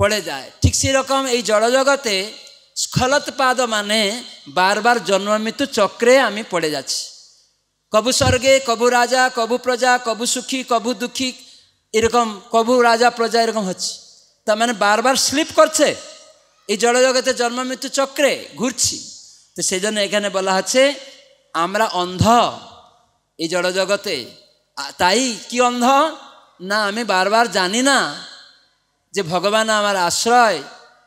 পড়ে যায় ঠিক সেরকম এই জড়জগতে স্খলতপাদ মানে বারবার জন্ম চক্রে আমি পড়ে যাচ্ছি কবু স্বর্গে কবু রাজা কবু প্রজা কবু সুখী কবু দুঃখী এরকম কবু রাজা প্রজা এরকম হচ্ছে তার মানে বারবার স্লিপ করছে এই জড়জগতে জন্ম মৃত্যু চক্রে ঘুরছি তো সেই জন্য এখানে বলা হচ্ছে আমরা অন্ধ এই জড়জগতে তাই কি অন্ধ না আমি বারবার জানি না যে ভগবান আমার আশ্রয়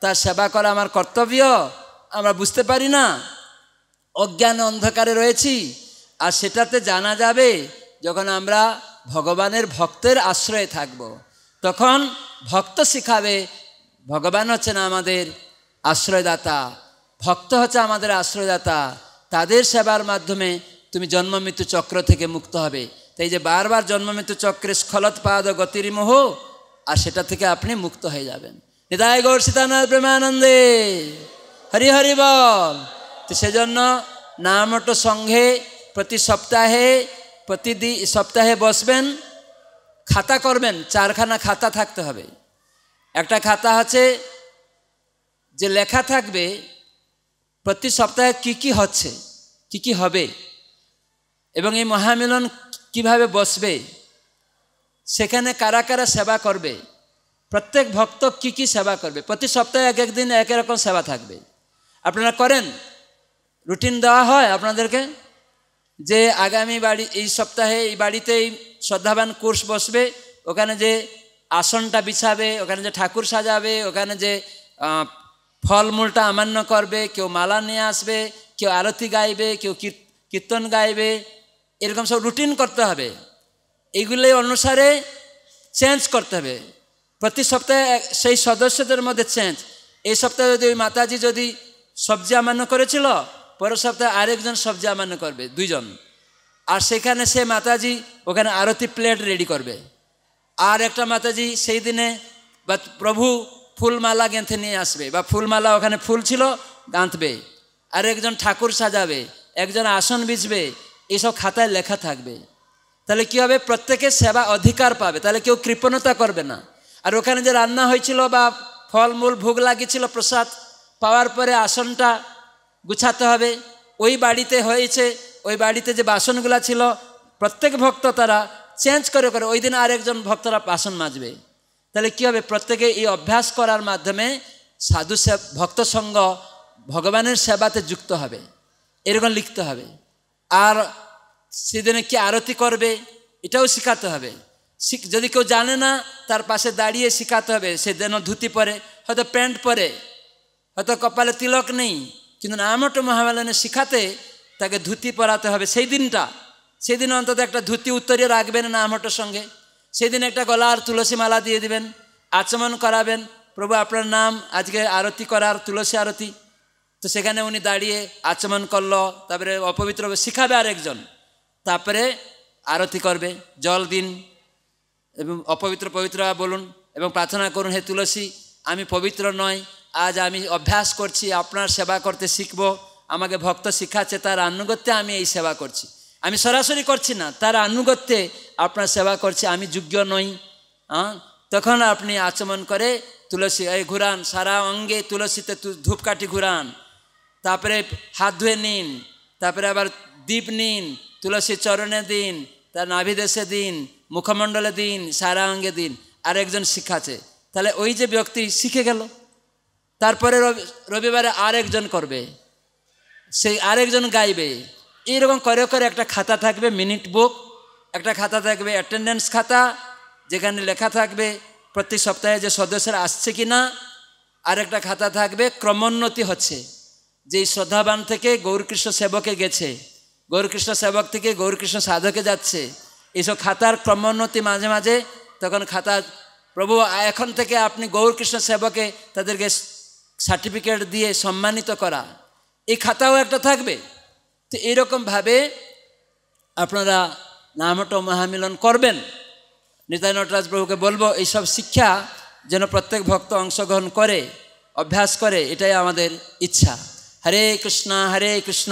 তার সেবা করা আমার কর্তব্য আমরা বুঝতে পারি না অজ্ঞান অন্ধকারে রয়েছি আর সেটাতে জানা যাবে যখন আমরা ভগবানের ভক্তের আশ্রয়ে থাকব। তখন ভক্ত শিখাবে ভগবান হচ্ছে না আমাদের আশ্রয়দাতা ভক্ত হচ্ছে আমাদের আশ্রয়দাতা তাদের সেবার মাধ্যমে তুমি জন্ম মৃত্যু চক্র থেকে মুক্ত হবে তাই যে বারবার জন্ম মৃত্যু চক্রে স্খলত পাদ গতিরিমোহ আর সেটা থেকে আপনি মুক্ত হয়ে যাবেন নিতাই গৌর সীতানাথ প্রেমানন্দে হরি হরি বল তো সেজন্য নামট সঙ্গে প্রতি সপ্তাহে প্রতিদিন সপ্তাহে বসবেন খাতা করবেন চারখানা খাতা থাকতে হবে একটা খাতা হচ্ছে যে লেখা থাকবে প্রতি সপ্তাহে কি কি হচ্ছে কি কি হবে এবং এই মহামিলন কিভাবে বসবে সেখানে কারা কারা সেবা করবে প্রত্যেক ভক্ত কি কি সেবা করবে প্রতি সপ্তাহে এক একদিন এক রকম সেবা থাকবে আপনারা করেন রুটিন দেওয়া হয় আপনাদেরকে যে আগামী বাড়ি এই সপ্তাহে এই বাড়িতেই শ্রদ্ধাবান কোর্স বসবে ওখানে যে আসনটা বিছাবে ওখানে যে ঠাকুর সাজাবে ওখানে যে ফলমূলটা আমান্য করবে কেউ মালা নিয়ে আসবে কেউ আরতি গাইবে কেউ কীর্তন গাইবে এরকম সব রুটিন করতে হবে এইগুলি অনুসারে চেঞ্জ করতে হবে প্রতি সপ্তাহে সেই সদস্যদের মধ্যে চেঞ্জ এই সপ্তাহে যদি ওই মাতাজি যদি সবজি আমান্য করেছিল পরের সপ্তাহে আরেকজন সবজি আমান্য করবে দুইজন আর সেখানে সে মাতাজি ওখানে আরতি প্লেট রেডি করবে আর একটা মাতাজি সেই দিনে বা প্রভু ফুলমালা গেঁথে নিয়ে আসবে বা ফুলমালা ওখানে ফুল ছিল গাঁথবে আর একজন ঠাকুর সাজাবে একজন আসন বিছবে এসব খাতায় লেখা থাকবে তাহলে কী হবে প্রত্যেকে সেবা অধিকার পাবে তাহলে কেউ কৃপণতা করবে না আর ওখানে যে রান্না হয়েছিল বা ফলমূল ভোগ লাগিয়েছিল প্রসাদ পাওয়ার পরে আসনটা গুছাতে হবে ওই বাড়িতে হয়েছে ওই বাড়িতে যে বাসনগুলা ছিল প্রত্যেক ভক্ত তারা চেঞ্জ করে করে ওই দিন আরেকজন ভক্তরা বাসন মাজবে তাহলে কী হবে প্রত্যেকে এই অভ্যাস করার মাধ্যমে সাধু ভক্ত সঙ্গ ভগবানের সেবাতে যুক্ত হবে এরকম লিখতে হবে আর সেদিনে কি আরতি করবে এটাও শেখাতে হবে যদি কেউ জানে না তার পাশে দাঁড়িয়ে শেখাতে হবে সেদিন ধুতি পরে হয়তো প্যান্ট পরে হয়তো কপালে তিলক নেই কিন্তু নামটো মহামেলনে শেখাতে তাকে ধুতি পরাতে হবে সেই দিনটা সেদিন অন্তত একটা ধুতি উত্তরীয় রাখবেন নামটোর সঙ্গে সেদিন একটা গলার তুলসী মালা দিয়ে দিবেন আচমন করাবেন প্রভু আপনার নাম আজকে আরতি করার তুলসী আরতি তো সেখানে উনি দাঁড়িয়ে আচমন করল তারপরে অপবিত্র শিখাবে আরেকজন তারপরে আরতি করবে জল দিন এবং অপবিত্র পবিত্র বলুন এবং প্রার্থনা করুন হে তুলসী আমি পবিত্র নয় আজ আমি অভ্যাস করছি আপনার সেবা করতে শিখব আমাকে ভক্ত শিখাচ্ছে তার আনুগত্যে আমি এই সেবা করছি আমি সরাসরি করছি না তার আনুগত্যে আপনার সেবা করছি আমি যোগ্য নই হ্যাঁ তখন আপনি আচমন করে তুলসী এই ঘুরান সারা অঙ্গে তুলসীতে ধূপকাঠি ঘুরান তারপরে হাত ধুয়ে নিন তারপরে আবার দ্বীপ নিন তুলসী চরণে দিন তার নাভিদেশে দিন মুখমণ্ডলে দিন সারা অঙ্গে দিন আর একজন শিখাছে তাহলে ওই যে ব্যক্তি শিখে গেল তারপরে রবিবারে আরেকজন করবে সেই আরেকজন গাইবে এইরকম করে করে একটা খাতা থাকবে মিনিট বুক একটা খাতা থাকবে অ্যাটেন্ডেন্স খাতা যেখানে লেখা থাকবে প্রতি সপ্তাহে যে সদস্যরা আসছে কি না আর একটা খাতা থাকবে ক্রমোন্নতি হচ্ছে যেই শ্রদ্ধাবান থেকে গৌরকৃষ্ণ সেবকে গেছে গৌরকৃষ্ণ সেবক থেকে গৌরকৃষ্ণ সাধকে যাচ্ছে এইসব খাতার ক্রমোন্নতি মাঝে মাঝে তখন খাতা প্রভু এখন থেকে আপনি গৌরকৃষ্ণ সেবকে তাদেরকে সার্টিফিকেট দিয়ে সম্মানিত করা এই খাতাও একটা থাকবে তো এইরকমভাবে আপনারা নামট মহামিলন করবেন নিতাই নটরাজ প্রভুকে বলবো এইসব শিক্ষা যেন প্রত্যেক ভক্ত অংশগ্রহণ করে অভ্যাস করে এটাই আমাদের ইচ্ছা হরে কৃষ্ণ হরে কৃষ্ণ